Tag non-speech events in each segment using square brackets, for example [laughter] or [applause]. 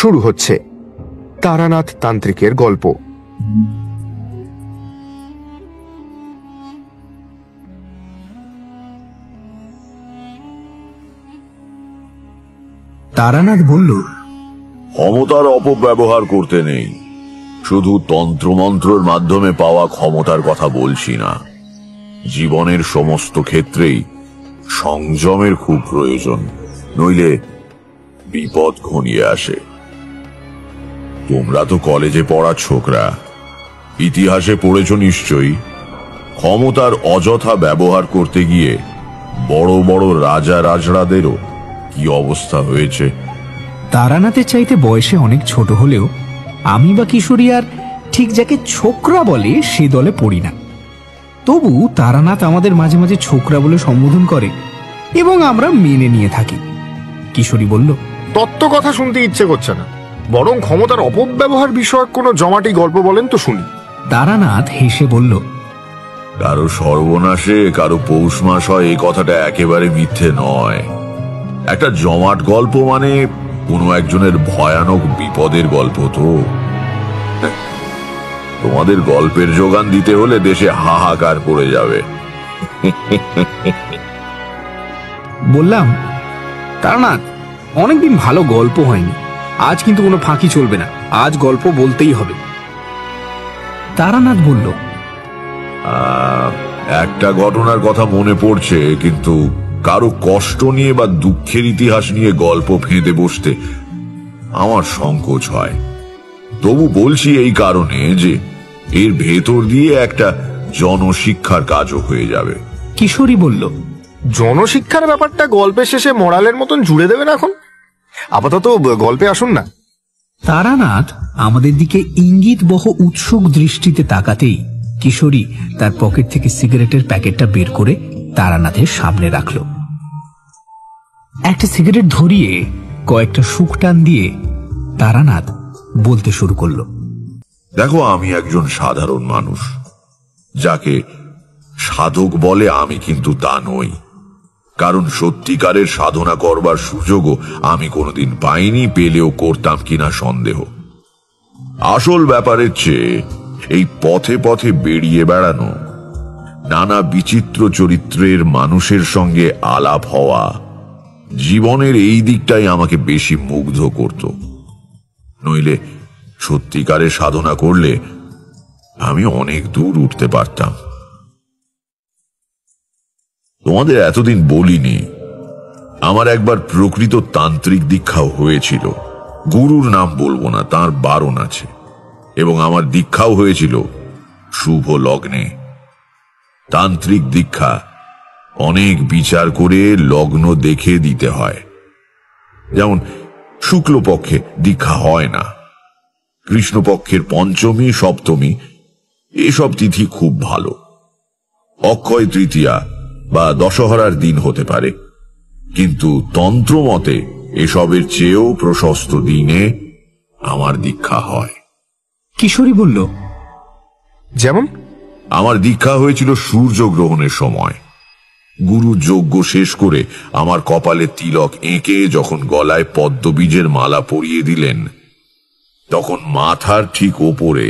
শুরু হচ্ছে তারানাথ তান্ত্রিকের গল্প তারানাথ বলল ক্ষমতার অপব্যবহার করতে নেই শুধু তন্ত্রমন্ত্রের মাধ্যমে পাওয়া ক্ষমতার কথা বলছি না জীবনের সমস্ত ক্ষেত্রেই সংযমের খুব প্রয়োজন নইলে বিপদ ঘনিয়ে আসে তোমরা তো কলেজে পড়া ছোকরা ইতিহাসে পড়েছ নিশ্চয়ই ক্ষমতার অযথা ব্যবহার করতে গিয়ে বড় বড় রাজা রাজরাদেরও কি অবস্থা হয়েছে তারানাতে চাইতে বয়সে অনেক ছোট হলেও আমি বা কিশোরী আর ঠিক যাকে ছোকরা বলে সে দলে পড়ি না তবু তারানাথ আমাদের মাঝে মাঝে ছোকরা বলে সম্বোধন করে এবং আমরা মেনে নিয়ে থাকি কিশোরী বলল তত্ত্ব কথা শুনতে ইচ্ছে করছে না বরং ক্ষমতার অপব্যবহার বিষয়ক কোনো জমাটি গল্প বলেন তো শুনি তারানাথ হেসে বলল কারো সর্বনাশে কারো পৌষ মাস হয় এই কথাটা একেবারে মিথ্যে নয় একটা জমাট গল্প মানে কোনো একজনের ভয়ানক বিপদের গল্প তো তোমাদের গল্পের যোগান দিতে হলে দেশে হাহাকার পড়ে যাবে বললাম তারানাথ অনেকদিন ভালো গল্প হয়নি আজ কিন্তু কোনো ফাঁকি চলবে না আজ গল্প বলতেই হবে তারানাথ বলল একটা ঘটনার কথা মনে পড়ছে কিন্তু কারো কষ্ট নিয়ে বা দুঃখের ইতিহাস নিয়ে গল্প ফেঁদে বসতে আমার সংকোচ হয় তবু বলছি এই কারণে যে এর ভেতর দিয়ে একটা জনশিক্ষার কাজও হয়ে যাবে কিশোরী বলল জনশিক্ষার ব্যাপারটা গল্পের শেষে মরালের মতন জুড়ে দেবেন এখন আপাতত গল্পে আসুন না তারানাথ আমাদের দিকে বহ উৎসুক দৃষ্টিতে তাকাতেই কিশোরী তার পকেট থেকে সিগারেটের প্যাকেটটা বের করে তারানাথের সামনে রাখল একটা সিগারেট ধরিয়ে কয়েকটা সুখ টান দিয়ে তারানাথ বলতে শুরু করল দেখো আমি একজন সাধারণ মানুষ যাকে সাধক বলে আমি কিন্তু তা নই কারণ সত্যিকারের সাধনা করবার সুযোগও আমি কোনোদিন পাইনি পেলেও করতাম কিনা সন্দেহ আসল ব্যাপারের চেয়ে এই পথে পথে বেরিয়ে বেড়ানো নানা বিচিত্র চরিত্রের মানুষের সঙ্গে আলাপ হওয়া জীবনের এই দিকটাই আমাকে বেশি মুগ্ধ করত নইলে সত্যিকারে সাধনা করলে আমি অনেক দূর উঠতে পারতাম তোমাদের এতদিন বলিনি আমার একবার প্রকৃত তান্ত্রিক দীক্ষাও হয়েছিল গুরুর নাম বলবো না তার বারণ আছে এবং আমার দীক্ষাও হয়েছিল শুভ লগ্নে তান্ত্রিক দীক্ষা অনেক বিচার করে লগ্ন দেখে দিতে হয় যেমন শুক্লপক্ষে দীক্ষা হয় না কৃষ্ণপক্ষের পঞ্চমী সপ্তমী এসব তিথি খুব ভালো অক্ষয় তৃতীয়া বা দশহরার দিন হতে পারে কিন্তু তন্ত্রমতে এসবের চেয়েও প্রশস্ত দিনে আমার দীক্ষা হয় কিশোরী বলল যেমন আমার দীক্ষা হয়েছিল সূর্য গ্রহণের সময় গুরু যজ্ঞ শেষ করে আমার কপালে তিলক এঁকে যখন গলায় পদ্মবীজের মালা পরিয়ে দিলেন তখন মাথার ঠিক ওপরে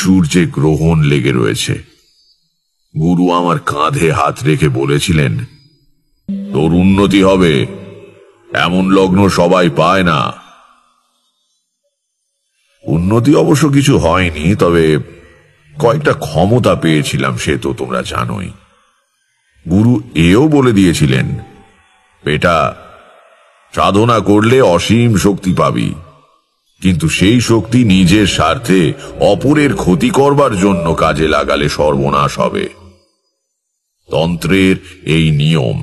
সূর্যে গ্রহণ লেগে রয়েছে গুরু আমার কাঁধে হাত রেখে বলেছিলেন তোর উন্নতি হবে এমন লগ্ন সবাই পায় না উন্নতি অবশ্য কিছু হয়নি তবে কয়েকটা ক্ষমতা পেয়েছিলাম সে তো তোমরা জানোই গুরু এও বলে দিয়েছিলেন বেটা সাধনা করলে অসীম শক্তি পাবি কিন্তু সেই শক্তি নিজের স্বার্থে অপরের ক্ষতি করবার জন্য কাজে লাগালে সর্বনাশ হবে তন্ত্রের এই নিয়ম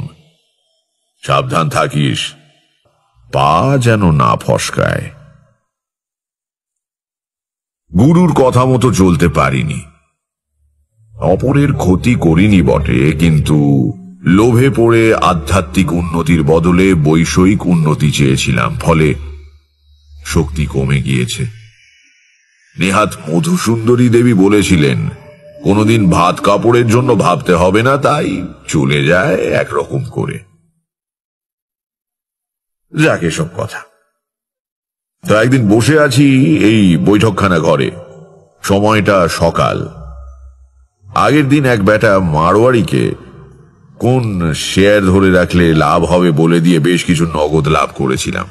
সাবধান থাকিস পা যেন না ফসকায় গুরুর কথা মতো চলতে পারিনি অপরের ক্ষতি করিনি বটে কিন্তু লোভে পড়ে আধ্যাত্মিক উন্নতির বদলে বৈষয়িক উন্নতি চেয়েছিলাম ফলে শক্তি কমে গিয়েছে নেহাত মধুসুন্দরী দেবী বলেছিলেন কোনোদিন ভাত কাপড়ের জন্য ভাবতে হবে না তাই চলে যায় একরকম করে যাক এসব কথা তো একদিন বসে আছি এই বৈঠকখানা ঘরে সময়টা সকাল আগের দিন এক বেটা মারোয়ারিকে কোন শেয়ার ধরে রাখলে লাভ হবে বলে দিয়ে বেশ কিছু নগদ লাভ করেছিলাম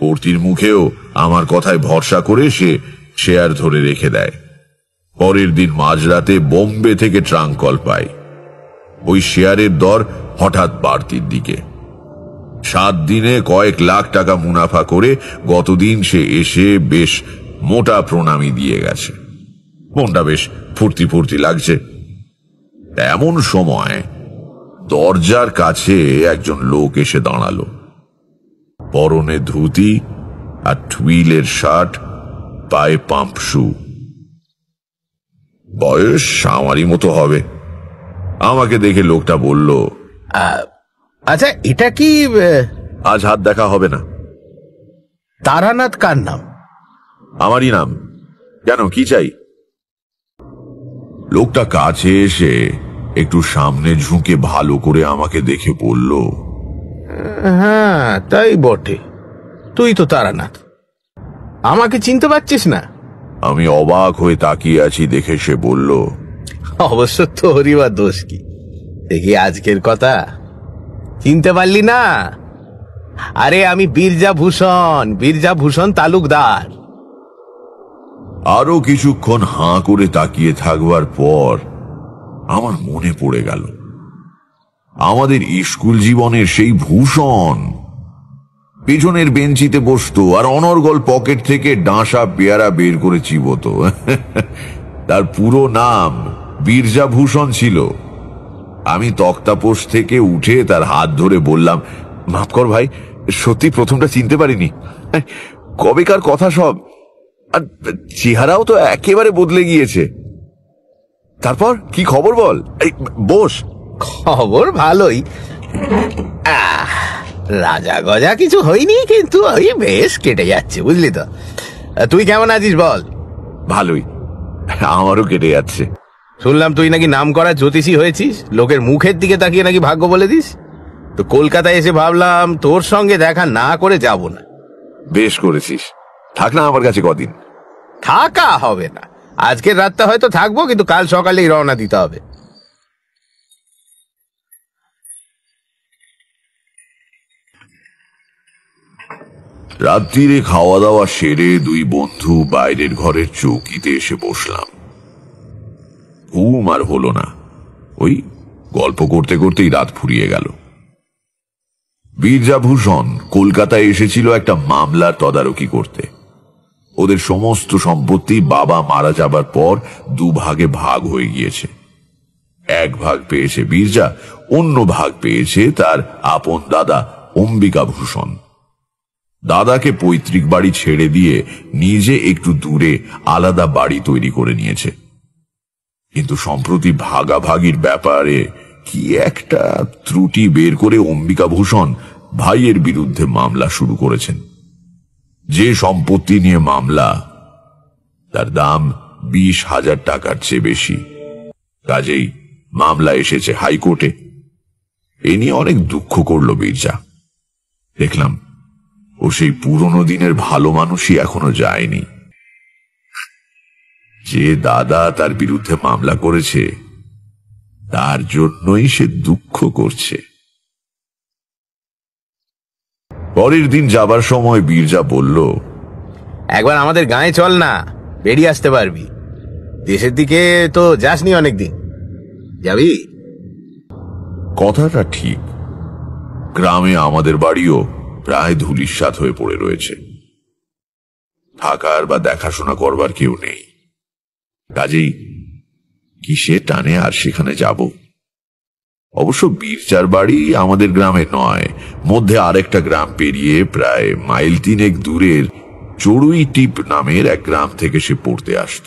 পড়তির মুখেও আমার কথায় ভরসা করে সে শেয়ার ধরে রেখে দেয় পরের দিন মাঝরাতে বোম্বে থেকে ট্রাং কল পাই ওই শেয়ারের দর হঠাৎ বাড়তির দিকে সাত দিনে কয়েক লাখ টাকা মুনাফা করে গতদিন সে এসে বেশ মোটা প্রণামী দিয়ে গেছে মনটা বেশ ফুর্তি ফুর্তি লাগছে এমন সময় দরজার কাছে একজন লোক এসে দাঁড়ালো পরনে ধুতি আর টুইলের শার্ট পায়ে পাম্প শু বয়স আমারই মতো হবে আমাকে দেখে লোকটা বলল আচ্ছা এটা কি আজ হাত দেখা হবে না তারানাথ কার নাম আমারই নাম কেন কি চাই লোকটা কাছে এসে একটু সামনে ঝুঁকে ভালো করে আমাকে দেখে বলল হ্যাঁ তাই বটে তুই তো তারানাথ আমাকে চিনতে পারছিস না আমি অবাক হয়ে তাকিয়ে আছি দেখে সে বলল অবশ্য তোরই বা দোষ কি দেখি আজকের কথা চিনতে পারলি না আরে আমি বীরজা ভূষণ বীরজা ভূষণ তালুকদার আরো কিছুক্ষণ হাঁ করে তাকিয়ে থাকবার পর আমার মনে পড়ে গেল আমাদের স্কুল জীবনের সেই ভূষণ পেছনের বেঞ্চিতে বসতো আর অনর্গল পকেট থেকে ডাঁসা পেয়ারা বের করে চিবত তার পুরো নাম বীরজাভূষণ ছিল আমি তক্তাপোষ থেকে উঠে তার হাত ধরে বললাম মাফ কর ভাই সত্যি প্রথমটা চিনতে পারিনি কবেকার কথা সব আর চেহারাও তো একেবারে বদলে গিয়েছে তারপর কি খবর বল বস খবর ভালোই আহ রাজা গজা কিছু হয়নি কিন্তু ওই বেশ কেটে যাচ্ছে বুঝলি তো তুই কেমন আছিস বল ভালোই আমারও কেটে যাচ্ছে শুনলাম তুই নাকি নাম করা জ্যোতিষী হয়েছিস লোকের মুখের দিকে তাকিয়ে নাকি ভাগ্য বলে দিস তো কলকাতায় এসে ভাবলাম তোর সঙ্গে দেখা না করে যাব না বেশ করেছিস থাক না আমার কাছে কদিন থাকা হবে না আজকের রাতটা হয়তো থাকবো কিন্তু কাল সকালেই রওনা দিতে হবে রাত্রিরে খাওয়া দাওয়া সেরে দুই বন্ধু বাইরের ঘরের চৌকিতে এসে বসলাম ঘুম আর হল না ওই গল্প করতে করতেই রাত ফুরিয়ে গেল বীরজাভূষণ কলকাতায় এসেছিল একটা মামলার তদারকি করতে ওদের সমস্ত সম্পত্তি বাবা মারা যাবার পর দুভাগে ভাগ হয়ে গিয়েছে এক ভাগ পেয়েছে বীরজা অন্য ভাগ পেয়েছে তার আপন দাদা অম্বিকা ভূষণ দাদাকে পৈতৃক বাড়ি ছেড়ে দিয়ে নিজে একটু দূরে আলাদা বাড়ি তৈরি করে নিয়েছে কিন্তু সম্প্রতি ভাগাভাগির ব্যাপারে কি একটা ত্রুটি বের করে অম্বিকা ভূষণ ভাইয়ের বিরুদ্ধে মামলা শুরু করেছেন যে সম্পত্তি নিয়ে মামলা তার দাম বিশ হাজার টাকার চেয়ে বেশি কাজেই মামলা এসেছে হাইকোর্টে এ নিয়ে অনেক দুঃখ করল বীরজা দেখলাম ও সেই পুরনো দিনের ভালো মানুষই এখনো যায়নি যে দাদা তার বিরুদ্ধে মামলা করেছে তার জন্যই সে দুঃখ করছে পরের দিন যাবার সময় বীরজা বলল একবার আমাদের গায়ে চল না বেরিয়ে আসতে পারবি দেশের দিকে তো যাসনি অনেকদিন যাবি কথাটা ঠিক গ্রামে আমাদের বাড়িও প্রায় ধুলিস্বাদ হয়ে পড়ে রয়েছে থাকার বা দেখাশোনা করবার কেউ নেই কাজেই কিসে টানে আর সেখানে যাব অবশ্য বীরচার বাড়ি আমাদের গ্রামে নয় মধ্যে আরেকটা গ্রাম পেরিয়ে প্রায় মাইল তিনেক দূরের চড়ুই টিপ নামের এক গ্রাম থেকে সে পড়তে আসত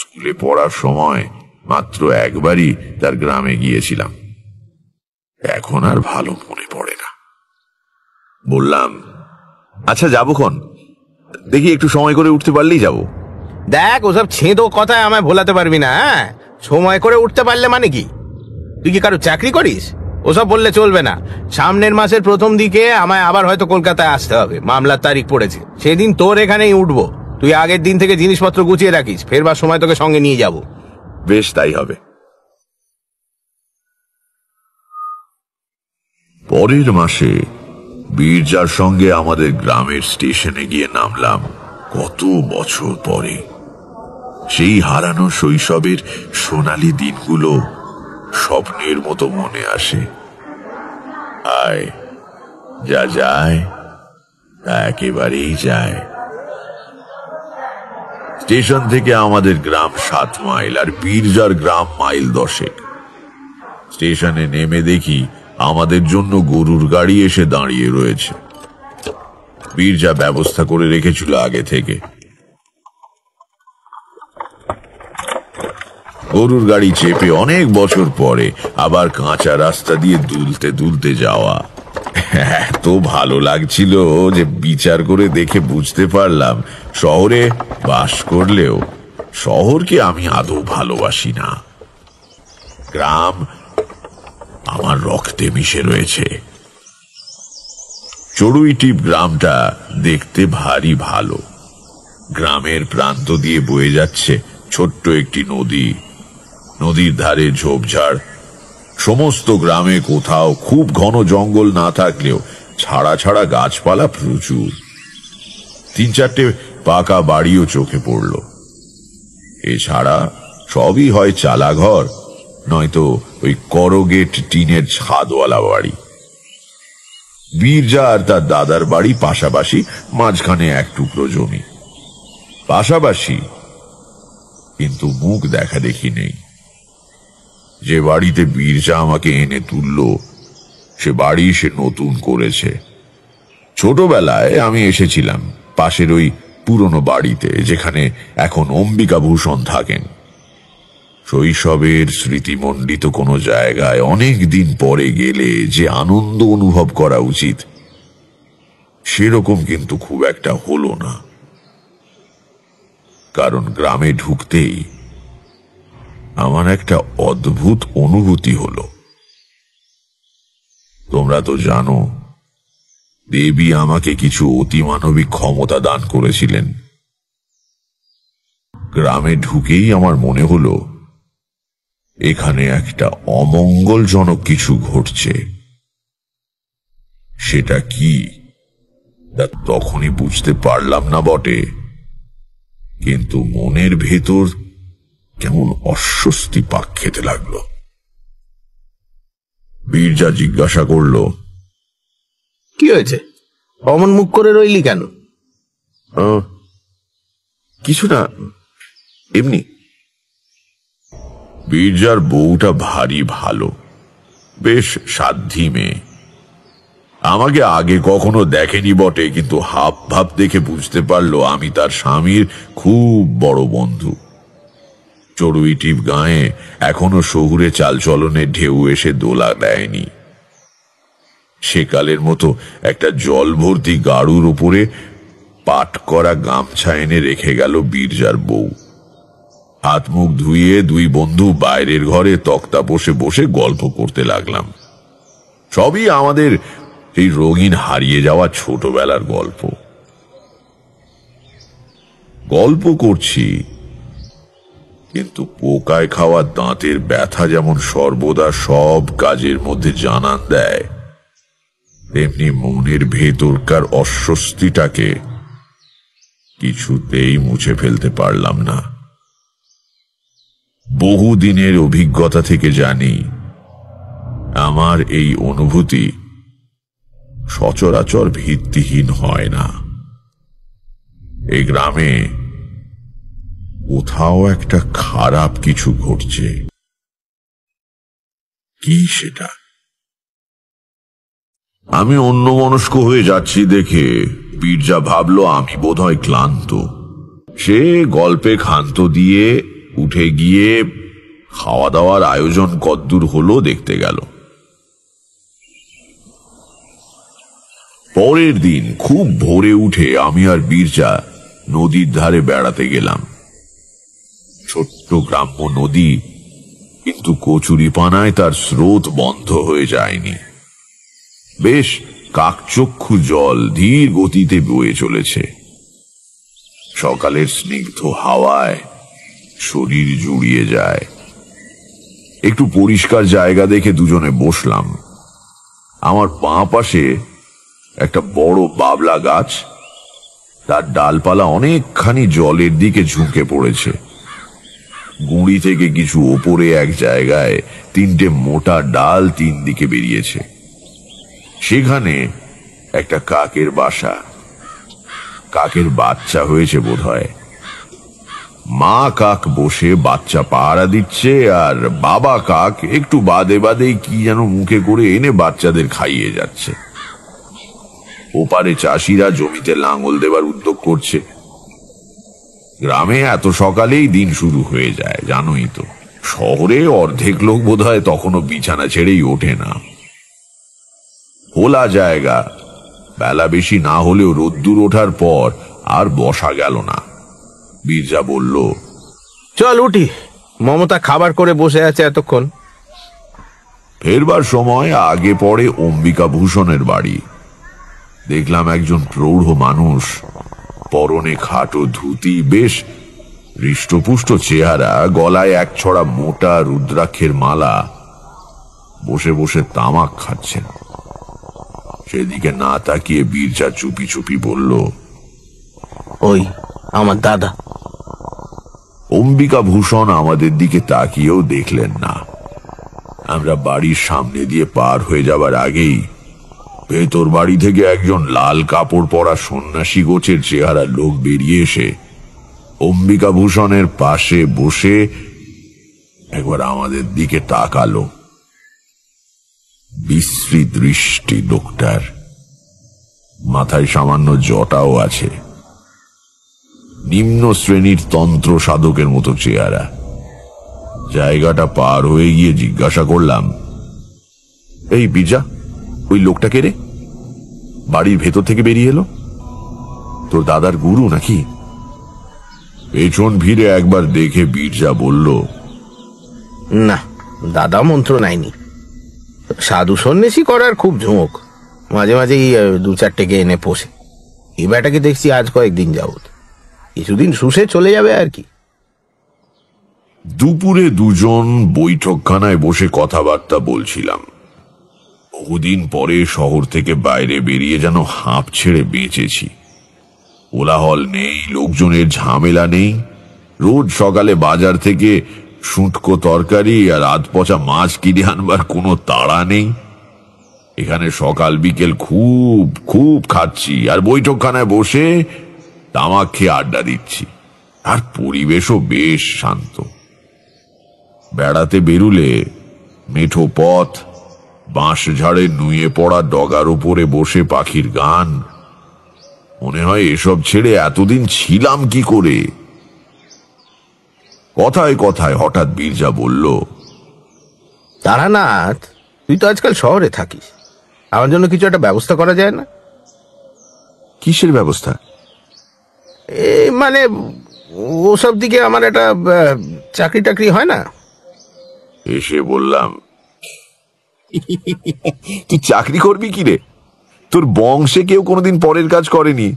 স্কুলে পড়ার সময় মাত্র একবারই তার গ্রামে গিয়েছিলাম এখন আর ভালো মনে পড়ে না বললাম আচ্ছা যাবো খন দেখি একটু সময় করে উঠতে পারলেই যাব দেখ ওসব ছেঁদো কথায় আমায় ভোলাতে পারবি না হ্যাঁ সময় করে উঠতে পারলে মানে কি তুই কি কারো চাকরি করিস ওসব বললে চলবে না সামনের মাসের প্রথম দিকে আমায় আবার হয়তো কলকাতায় আসতে হবে মামলার তারিখ পড়েছে সেদিন তোর এখানেই উঠব তুই আগের দিন থেকে জিনিসপত্র গুছিয়ে রাখিস ফেরবার সময় তোকে সঙ্গে নিয়ে যাব বেশ তাই হবে পরের মাসে বীরজার সঙ্গে আমাদের গ্রামের স্টেশনে গিয়ে নামলাম কত বছর পরে সেই হারানো শৈশবের সোনালি দিনগুলো স্বপ্নের মতো মনে আসে আয় যা যায় তা একেবারেই যায় স্টেশন থেকে আমাদের গ্রাম সাত মাইল আর বীরজার গ্রাম মাইল দশেক স্টেশনে নেমে দেখি আমাদের জন্য গরুর গাড়ি এসে দাঁড়িয়ে রয়েছে বীর যা ব্যবস্থা করে রেখেছিল আগে থেকে গরুর গাড়ি চেপে অনেক বছর পরে আবার কাঁচা রাস্তা দিয়ে দুলতে দুলতে যাওয়া এত ভালো লাগছিল যে বিচার করে দেখে বুঝতে পারলাম শহরে বাস করলেও শহরকে আমি আদৌ ভালোবাসি না গ্রাম আমার রক্তে মিশে রয়েছে চড়ুইটিপ গ্রামটা দেখতে ভারী ভালো গ্রামের প্রান্ত দিয়ে বয়ে যাচ্ছে ছোট্ট একটি নদী নদীর ধারে ঝোপঝাড় সমস্ত গ্রামে কোথাও খুব ঘন জঙ্গল না থাকলেও ছাড়া ছাড়া গাছপালা প্রচুর তিন চারটে পাকা বাড়িও চোখে পড়ল এছাড়া সবই হয় চালাঘর নয়তো ওই করগেট টিনের ছাদওয়ালা বাড়ি বীরজা আর তার দাদার বাড়ি পাশাপাশি মাঝখানে এক টুকরো জমি পাশাপাশি কিন্তু মুখ দেখা দেখি নেই যে বাড়িতে বীরজা আমাকে এনে তুলল সে বাড়ি সে নতুন করেছে ছোটবেলায় আমি এসেছিলাম পাশের ওই পুরনো বাড়িতে যেখানে এখন অম্বিকা ভূষণ থাকেন শৈশবের স্মৃতিমণ্ডিত কোনো জায়গায় অনেক দিন পরে গেলে যে আনন্দ অনুভব করা উচিত সেরকম কিন্তু খুব একটা হলো না কারণ গ্রামে ঢুকতেই আমার একটা অদ্ভুত অনুভূতি হল তোমরা তো জানো দেবী আমাকে কিছু অতিমানবিক ক্ষমতা দান করেছিলেন গ্রামে ঢুকেই আমার মনে হলো এখানে একটা অমঙ্গলজনক কিছু ঘটছে সেটা কি তা তখনই বুঝতে পারলাম না বটে কিন্তু মনের ভেতর কেমন অস্বস্তি পাক খেতে লাগল বীরজা জিজ্ঞাসা করল কি হয়েছে অমন মুখ করে রইলি কেন কিছু না এমনি বীরজার বউটা ভারী ভালো বেশ সাধ্যি মেয়ে আমাকে আগে কখনো দেখেনি বটে কিন্তু হাব ভাব দেখে বুঝতে পারলো আমি তার স্বামীর খুব বড় বন্ধু চড়ুইটিপ গায়ে এখনো শহুরে চালচলনে ঢেউ এসে দোলা দেয়নি সেকালের মতো একটা জল ভর্তি গাড়ুর উপরে পাট করা গামছা এনে রেখে গেল বীরজার বউ হাত মুখ ধুয়ে দুই বন্ধু বাইরের ঘরে তক্তা বসে বসে গল্প করতে লাগলাম সবই আমাদের এই রঙিন হারিয়ে যাওয়া ছোটবেলার গল্প গল্প করছি কিন্তু পোকায় খাওয়া দাঁতের ব্যথা যেমন সর্বদা সব কাজের মধ্যে জানান দেয় তেমনি মনের ভেতরকার অস্বস্তিটাকে কিছুতেই মুছে ফেলতে পারলাম না বহুদিনের অভিজ্ঞতা থেকে জানি আমার এই অনুভূতি সচরাচর ভিত্তিহীন হয় না এই গ্রামে কোথাও একটা খারাপ কিছু ঘটছে কি সেটা আমি অন্যমনস্ক হয়ে যাচ্ছি দেখে পির্জা ভাবল আমি বোধহয় ক্লান্ত সে গল্পে ক্ষান্ত দিয়ে উঠে গিয়ে খাওয়া দাওয়ার আয়োজন কদ্দূর হলো দেখতে গেল পরের দিন খুব ভোরে উঠে আমি আর বীরজা নদীর ধারে বেড়াতে গেলাম ছোট্ট গ্রাম্য নদী কিন্তু কচুরি পানায় তার স্রোত বন্ধ হয়ে যায়নি বেশ কাকচক্ষু জল ধীর গতিতে বয়ে চলেছে সকালের স্নিগ্ধ হাওয়ায় শরীর জুড়িয়ে যায় একটু পরিষ্কার জায়গা দেখে দুজনে বসলাম আমার পা পাশে একটা বড় বাবলা গাছ তার ডালপালা অনেকখানি জলের দিকে ঝুঁকে পড়েছে গুঁড়ি থেকে কিছু ওপরে এক জায়গায় তিনটে মোটা ডাল তিন দিকে বেরিয়েছে সেখানে একটা কাকের বাসা কাকের বাচ্চা হয়েছে বোধ হয় মা কাক বসে বাচ্চা পাহারা দিচ্ছে আর বাবা কাক একটু বাদে বাদে কি যেন মুখে করে এনে বাচ্চাদের খাইয়ে যাচ্ছে ওপারে চাষিরা জমিতে লাঙল দেবার উদ্যোগ করছে গ্রামে এত সকালেই দিন শুরু হয়ে যায় জানোই তো শহরে অর্ধেক লোক বোধ হয় তখনও বিছানা ছেড়েই ওঠে না হোলা জায়গা বেলা বেশি না হলেও রোদ্দুর ওঠার পর আর বসা গেল না বিরজা বলল চল উঠি মমতা খাবার করে বসে আছে এতক্ষণ ফেরবার সময় আগে পরে অম্বিকা ভূষণের বাড়ি দেখলাম একজন প্রৌঢ় মানুষ পরনে খাটো ধুতি বেশ হৃষ্টপুষ্ট চেহারা গলায় এক ছড়া মোটা রুদ্রাক্ষের মালা বসে বসে তামাক খাচ্ছেন সেদিকে না তাকিয়ে বীরজা চুপি চুপি বলল ওই আমার দাদা অম্বিকা ভূষণ আমাদের দিকে তাকিয়েও দেখলেন না আমরা বাড়ির সামনে দিয়ে পার হয়ে যাবার আগেই ভেতর বাড়ি থেকে একজন লাল কাপড় পরা সন্ন্যাসী গোছের চেহারা লোক বেরিয়ে এসে অম্বিকা ভূষণের পাশে বসে একবার আমাদের দিকে তাকালো বিশ্রী দৃষ্টি লোকটার মাথায় সামান্য জটাও আছে নিম্ন শ্রেণীর তন্ত্র সাধকের মতো চেহারা জায়গাটা পার হয়ে গিয়ে জিজ্ঞাসা করলাম এই বিজা ওই লোকটা রে বাড়ির ভেতর থেকে বেরিয়ে এলো তোর দাদার গুরু নাকি পেছন ভিড়ে একবার দেখে বিরজা বলল না দাদা মন্ত্র নাইনি সাধু সন্ন্যাসী করার খুব ঝোঁক মাঝে মাঝেই দু চারটেকে এনে পোষে এ বেটাকে দেখছি আজ কয়েকদিন যাবত কিছুদিন শুষে চলে যাবে আর কি দুপুরে দুজন বৈঠকখানায় বসে কথাবার্তা বলছিলাম বহুদিন পরে শহর থেকে বাইরে বেরিয়ে যেন হাঁপ ছেড়ে বেঁচেছি ওলাহল নেই লোকজনের ঝামেলা নেই রোজ সকালে বাজার থেকে শুঁটকো তরকারি আর আধ পচা মাছ কিনে আনবার কোনো তাড়া নেই এখানে সকাল বিকেল খুব খুব খাচ্ছি আর বৈঠকখানায় বসে তামাক খেয়ে আড্ডা দিচ্ছি আর পরিবেশও বেশ শান্ত বেড়াতে বেরুলে মেঠো পথ বাঁশ ঝাড়ে নুয়ে পড়া ডগার উপরে বসে পাখির গান মনে হয় এসব ছেড়ে এতদিন ছিলাম কি করে কথায় কথায় হঠাৎ বীরজা বলল তারানাথ তুই তো আজকাল শহরে থাকিস আমার জন্য কিছু একটা ব্যবস্থা করা যায় না কিসের ব্যবস্থা মানে ওসব দিকে আমার একটা চাকরি টাকরি হয় না এসে বললাম তুই চাকরি করবি কি রে তোর বংশে কেউ কোনোদিন পরের কাজ করেনি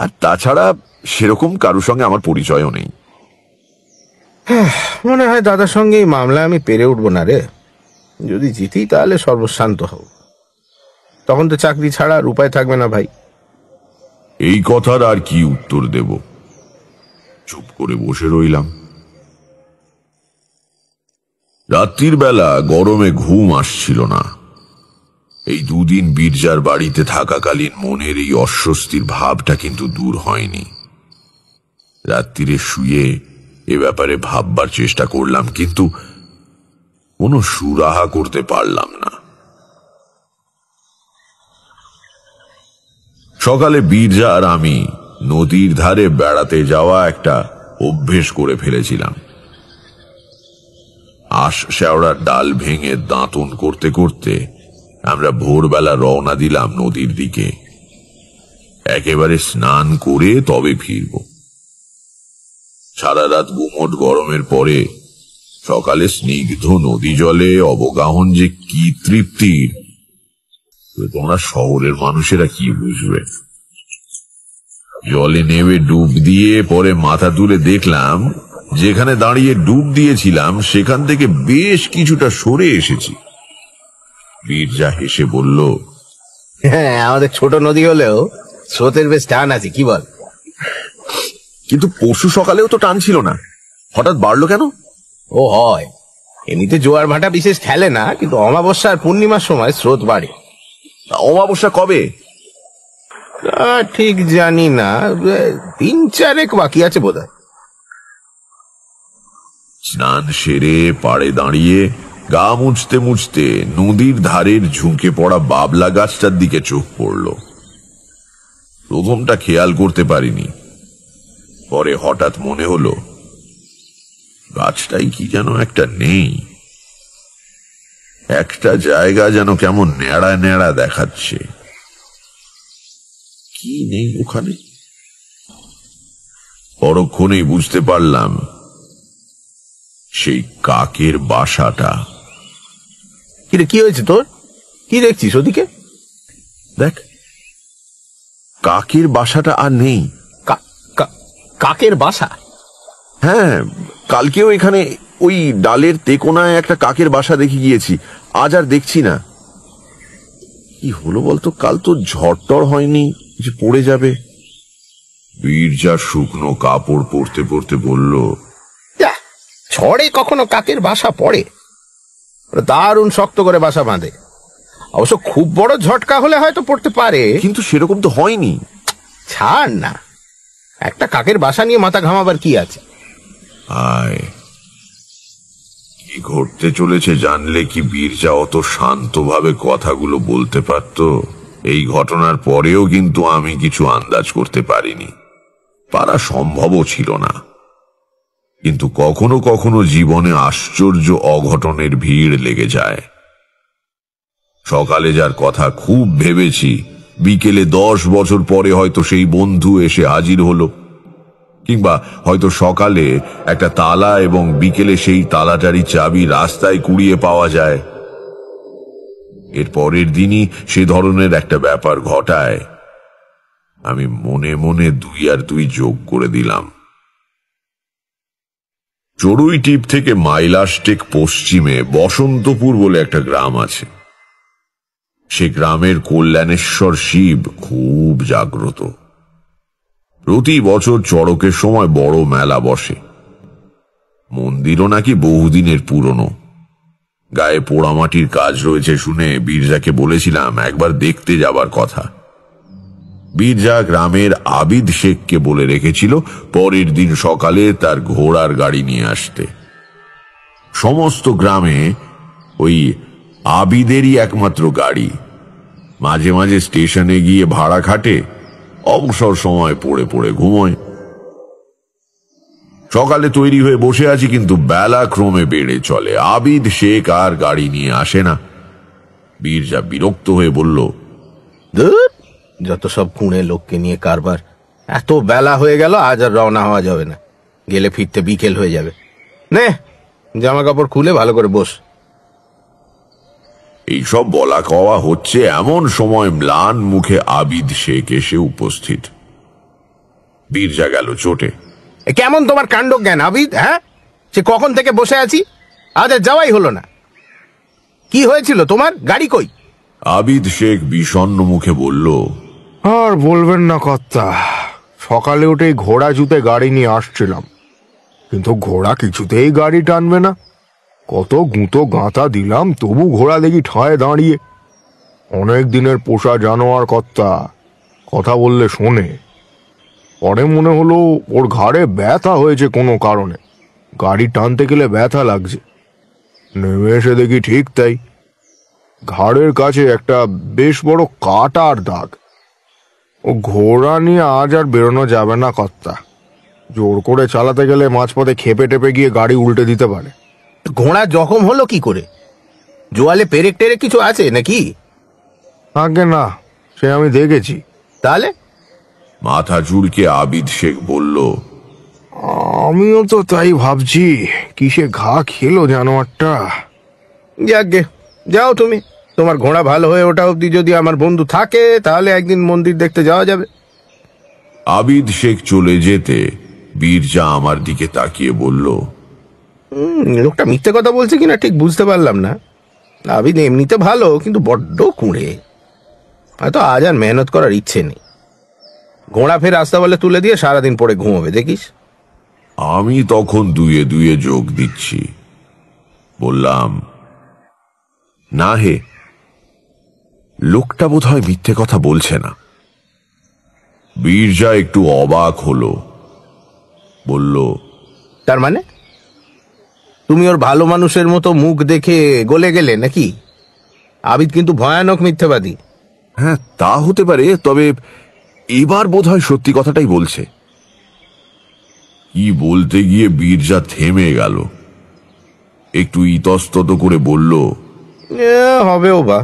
আর তাছাড়া সেরকম কারুর সঙ্গে আমার পরিচয়ও নেই হ্যাঁ, মনে হয় দাদার সঙ্গে এই মামলা আমি পেরে উঠবো না রে যদি জিতি তাহলে সর্বশান্ত হব তখন তো চাকরি ছাড়া আর উপায় থাকবে না ভাই এই কথার আর কি উত্তর দেব চুপ করে বসে রইলাম রাত্রির বেলা গরমে ঘুম আসছিল না এই দুদিন বীরজার বাড়িতে থাকাকালীন মনের এই অস্বস্তির ভাবটা কিন্তু দূর হয়নি রাত্রিরে শুয়ে এ ব্যাপারে ভাববার চেষ্টা করলাম কিন্তু কোনো সুরাহা করতে পারলাম না সকালে বীরজা আর আমি নদীর ধারে বেড়াতে যাওয়া একটা অভ্যেস করে ফেলেছিলাম আশ শেওড়ার ডাল ভেঙে দাঁতন করতে করতে আমরা ভোরবেলা রওনা দিলাম নদীর দিকে একেবারে স্নান করে তবে ফিরব সারা রাত গুমট গরমের পরে সকালে স্নিগ্ধ নদী জলে অবগাহন যে কি তৃপ্তির তোমরা শহরের মানুষেরা কি বুঝবে জলে নেমে ডুব দিয়ে পরে মাথা তুলে দেখলাম যেখানে দাঁড়িয়ে ডুব দিয়েছিলাম সেখান থেকে বেশ কিছুটা সরে এসেছি বীরজা হেসে বলল হ্যাঁ আমাদের ছোট নদী হলেও স্রোতের বেশ টান আছে কি বল কিন্তু পশু সকালেও তো টান ছিল না হঠাৎ বাড়লো কেন ও হয় এমনিতে জোয়ার ভাটা বিশেষ খেলে না কিন্তু অমাবস্যা আর পূর্ণিমার সময় স্রোত বাড়ে অমাবস্যা কবে ঠিক জানি না তিন চারেক বাকি আছে বোধ স্নান সেরে পাড়ে দাঁড়িয়ে গা মুছতে মুছতে নদীর ধারের ঝুঁকে পড়া বাবলা গাছটার দিকে চোখ পড়ল প্রথমটা খেয়াল করতে পারিনি পরে হঠাৎ মনে হলো গাছটাই কি যেন একটা নেই একটা জায়গা যেন কেমন নেড়া নেড়া দেখাচ্ছে কি নেই ওখানে পরক্ষণেই বুঝতে পারলাম সেই কাকের বাসাটা কিরে কি হয়েছে তোর কি দেখছিস ওদিকে দেখ কাকের বাসাটা আর নেই কাকের বাসা হ্যাঁ কালকেও এখানে ওই ডালের তেকোনায় একটা কাকের বাসা দেখে গিয়েছি আজ আর দেখছি না কি হলো বলতো কাল তো টর হয়নি যে পড়ে যাবে বীরজা শুকনো কাপড় পরতে পরতে বলল ঝড়ে কখনো কাকের বাসা পড়ে দারুণ শক্ত করে বাসা বাঁধে অবশ্য খুব বড় ঝটকা হলে হয়তো পড়তে পারে কিন্তু সেরকম তো হয়নি ছাড় না একটা কাকের বাসা নিয়ে মাথা ঘামাবার কি আছে হায় কি ঘটতে চলেছে জানলে কি বীরজা অত শান্তভাবে কথাগুলো বলতে পারত এই ঘটনার পরেও কিন্তু আমি কিছু আন্দাজ করতে পারিনি পারা সম্ভবও ছিল না কিন্তু কখনো কখনো জীবনে আশ্চর্য অঘটনের ভিড় লেগে যায় সকালে যার কথা খুব ভেবেছি বিকেলে দশ বছর পরে হয়তো সেই বন্ধু এসে হাজির হলো কিংবা হয়তো সকালে একটা তালা এবং বিকেলে সেই তালাটারই চাবি রাস্তায় কুড়িয়ে পাওয়া যায় এর পরের দিনই সে ধরনের একটা ব্যাপার ঘটায় আমি মনে মনে দুই আর দুই যোগ করে দিলাম চড়ুই টিপ থেকে মাইলাস্টেক পশ্চিমে বসন্তপুর বলে একটা গ্রাম আছে সে গ্রামের কল্যাণেশ্বর শিব খুব জাগ্রত প্রতি বছর চড়কের সময় বড় মেলা বসে মন্দিরও নাকি বহুদিনের পুরনো গায়ে পোড়ামাটির কাজ রয়েছে শুনে বীরজাকে বলেছিলাম একবার দেখতে যাবার কথা বীরজা গ্রামের আবিদ শেখকে বলে রেখেছিল পরের দিন সকালে তার ঘোড়ার গাড়ি নিয়ে আসতে সমস্ত গ্রামে ওই আবিদেরই একমাত্র গাড়ি মাঝে মাঝে স্টেশনে গিয়ে ভাড়া খাটে অবসর সময় পড়ে পড়ে ঘুমোয় সকালে তৈরি হয়ে বসে আছি কিন্তু বেলা ক্রমে বেড়ে চলে আবিদ শেখ আর গাড়ি নিয়ে আসে না বীরজা বিরক্ত হয়ে বলল যত সব কুঁড়ে লোককে নিয়ে কারবার এত বেলা হয়ে গেল আজ আর রওনা হওয়া যাবে না গেলে ফিরতে বিকেল হয়ে যাবে নে জামা কাপড় খুলে ভালো করে বস এইসব বলা কওয়া হচ্ছে এমন সময় ম্লান মুখে আবিদ শেখ এসে উপস্থিত বীরজা গেল চোটে কেমন তোমার কাণ্ড জ্ঞান আবিদ হ্যাঁ সে কখন থেকে বসে আছি আজ আর যাওয়াই হলো না কি হয়েছিল তোমার গাড়ি কই আবিদ শেখ বিষণ্ন মুখে বলল আর বলবেন না কর্তা সকালে উঠে ঘোড়া জুতে গাড়ি নিয়ে আসছিলাম কিন্তু ঘোড়া কিছুতেই গাড়ি টানবে না কত গুঁতো গাঁথা দিলাম তবু ঘোড়া দেখি ঠায় দাঁড়িয়ে অনেক দিনের পোষা জানোয়ার কর্তা কথা বললে শোনে পরে মনে হলো ওর ঘাড়ে ব্যথা হয়েছে কোনো কারণে গাড়ি টানতে গেলে ব্যথা লাগছে নেমে এসে দেখি ঠিক তাই ঘাড়ের কাছে একটা বেশ বড় কাটার দাগ ও ঘোড়া নিয়ে আজ আর বেরোনো যাবে না কর্তা জোর করে চালাতে গেলে মাঝপথে খেপে টেপে গিয়ে গাড়ি উল্টে দিতে পারে ঘোড়া জখম হলো কি করে জোয়ালে পেরেক টেরেক কিছু আছে নাকি আগে না সে আমি দেখেছি তাহলে মাথা চুলকে আবিদ শেখ বলল আমিও তো তাই ভাবছি কিসে ঘা খেলো জানোয়ারটা যাকগে যাও তুমি তোমার ঘোড়া ভালো হয়ে ওটা অবধি যদি আমার বন্ধু থাকে তাহলে একদিন মন্দির দেখতে যাওয়া যাবে আবিদ শেখ চলে যেতে বীরজা আমার দিকে তাকিয়ে বলল লোকটা মিথ্যে কথা বলছে কিনা ঠিক বুঝতে পারলাম না আবিদ এমনিতে ভালো কিন্তু বড্ড কুঁড়ে হয়তো আজ আর মেহনত করার ইচ্ছে নেই ঘোড়া ফের রাস্তা বলে তুলে দিয়ে সারাদিন পরে ঘুমোবে দেখিস আমি তখন দুয়ে দুয়ে যোগ দিচ্ছি বললাম না হে লোকটা বোধ হয় মিথ্যে কথা বলছে না বীরজা একটু অবাক হলো বলল তার মানে তুমি ওর ভালো মানুষের মতো মুখ দেখে গলে গেলে নাকি আবিদ কিন্তু ভয়ানক মিথ্যাবাদী হ্যাঁ তা হতে পারে তবে এবার বোধ হয় সত্যি কথাটাই বলছে কি বলতে গিয়ে বীরজা থেমে গেল একটু ইতস্তত করে বলল হবেও বা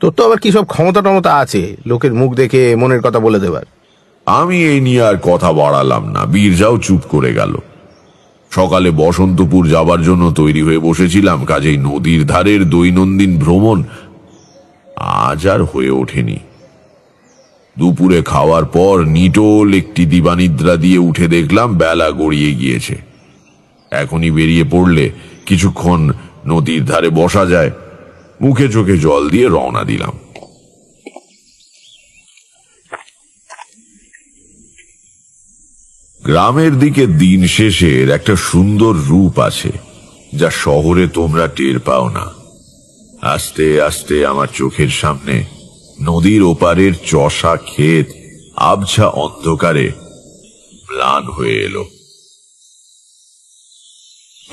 তোর তো আবার কি সব ক্ষমতা টমতা আছে লোকের মুখ দেখে মনের কথা বলে দেবার আমি এই নিয়ে আর কথা বাড়ালাম না বীরজাও চুপ করে গেল সকালে বসন্তপুর যাবার জন্য তৈরি হয়ে বসেছিলাম কাজেই নদীর ধারের দৈনন্দিন ভ্রমণ আজ আর হয়ে ওঠেনি দুপুরে খাওয়ার পর নিটোল একটি দিবানিদ্রা দিয়ে উঠে দেখলাম বেলা গড়িয়ে গিয়েছে এখনই বেরিয়ে পড়লে কিছুক্ষণ নদীর ধারে বসা যায় মুখে চোখে জল দিয়ে রওনা দিলাম গ্রামের দিকে দিন শেষের একটা সুন্দর রূপ আছে যা শহরে তোমরা টের পাও না আস্তে আস্তে আমার চোখের সামনে নদীর ওপারের চষা ক্ষেত আবছা অন্ধকারে ম্লান হয়ে এলো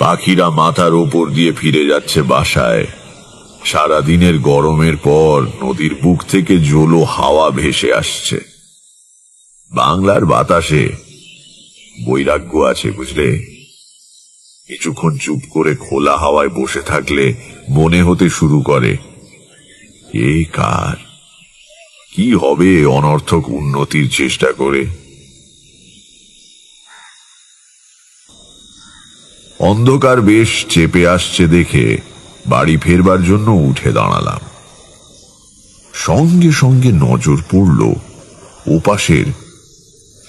পাখিরা মাথার ওপর দিয়ে ফিরে যাচ্ছে বাসায় সারাদিনের গরমের পর নদীর বুক থেকে জোলো হাওয়া ভেসে আসছে বাংলার বাতাসে বৈরাগ্য আছে বুঝলে কিছুক্ষণ চুপ করে খোলা হাওয়ায় বসে থাকলে মনে হতে শুরু করে এ কার কি হবে অনর্থক উন্নতির চেষ্টা করে অন্ধকার বেশ চেপে আসছে দেখে বাড়ি ফেরবার জন্য উঠে দাঁড়ালাম সঙ্গে সঙ্গে নজর পড়ল ওপাশের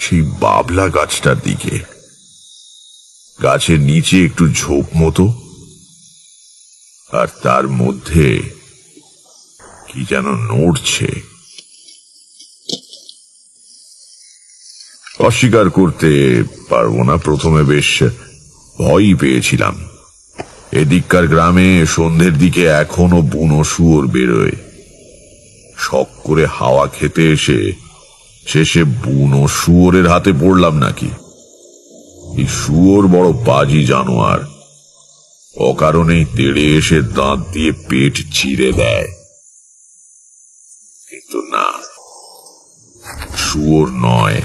সেই বাবলা গাছটার দিকে গাছের নিচে একটু ঝোপ মতো আর তার মধ্যে কি যেন নড়ছে অস্বীকার করতে পারবো না প্রথমে বেশ ভয়ই পেয়েছিলাম এদিককার গ্রামে সন্ধ্যের দিকে এখনো বুনো শুয়োর বেরোয় শখ করে হাওয়া খেতে এসে শেষে বুনো শুয়োরের হাতে পড়লাম নাকি এই শুয়োর বড় পাজি জানোয়ার অকারণেই তেড়ে এসে দাঁত দিয়ে পেট ছিঁড়ে দেয় কিন্তু না শুয়োর নয়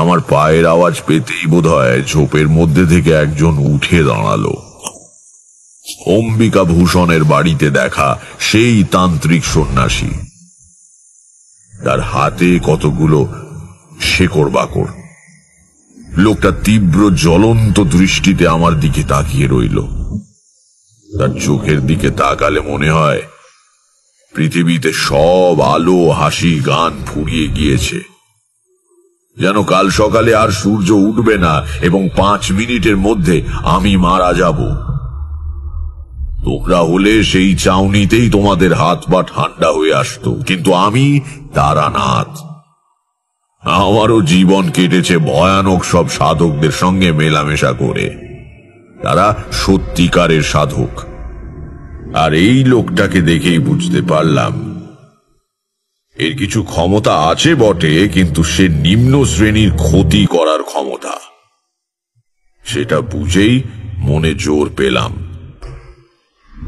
আমার পায়ের আওয়াজ পেতেই বোধ হয় ঝোপের মধ্যে থেকে একজন উঠে দাঁড়ালো অম্বিকা ভূষণের বাড়িতে দেখা সেই তান্ত্রিক সন্ন্যাসী তার হাতে কতগুলো শেকড় বাকড় লোকটা তীব্র জ্বলন্ত দৃষ্টিতে আমার দিকে তাকিয়ে রইল তার চোখের দিকে তাকালে মনে হয় পৃথিবীতে সব আলো হাসি গান ফুরিয়ে গিয়েছে যেন কাল সকালে আর সূর্য উঠবে না এবং পাঁচ মিনিটের মধ্যে আমি মারা যাব তোমরা হলে সেই চাউনিতেই তোমাদের হাত বা ঠান্ডা হয়ে আসত কিন্তু আমি তারানাথ আমারও জীবন কেটেছে ভয়ানক সব সাধকদের সঙ্গে মেলামেশা করে তারা সত্যিকারের সাধক আর এই লোকটাকে দেখেই বুঝতে পারলাম এর কিছু ক্ষমতা আছে বটে কিন্তু সে নিম্ন শ্রেণীর ক্ষতি করার ক্ষমতা সেটা বুঝেই মনে জোর পেলাম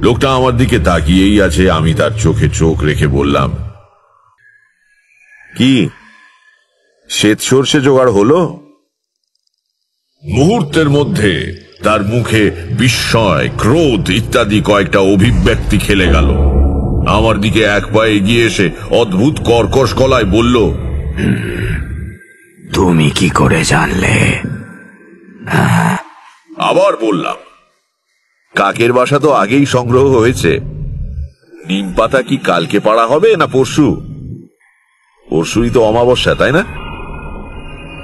লোকটা আমার দিকে তাকিয়েই আছে আমি তার চোখে চোখ রেখে বললাম কি শ্বেত সর্ষে জোগাড় হলো মুহূর্তের মধ্যে তার মুখে বিস্ময় ক্রোধ ইত্যাদি কয়েকটা অভিব্যক্তি খেলে গেল আমার দিকে এক পায়ে এগিয়ে এসে অদ্ভুত কর্কশ গলায় বলল তুমি কি করে জানলে আবার বললাম কাকের বাসা তো আগেই সংগ্রহ হয়েছে নিম পাতা কি কালকে পাড়া হবে না পরশু পরশুই তো অমাবস্যা তাই না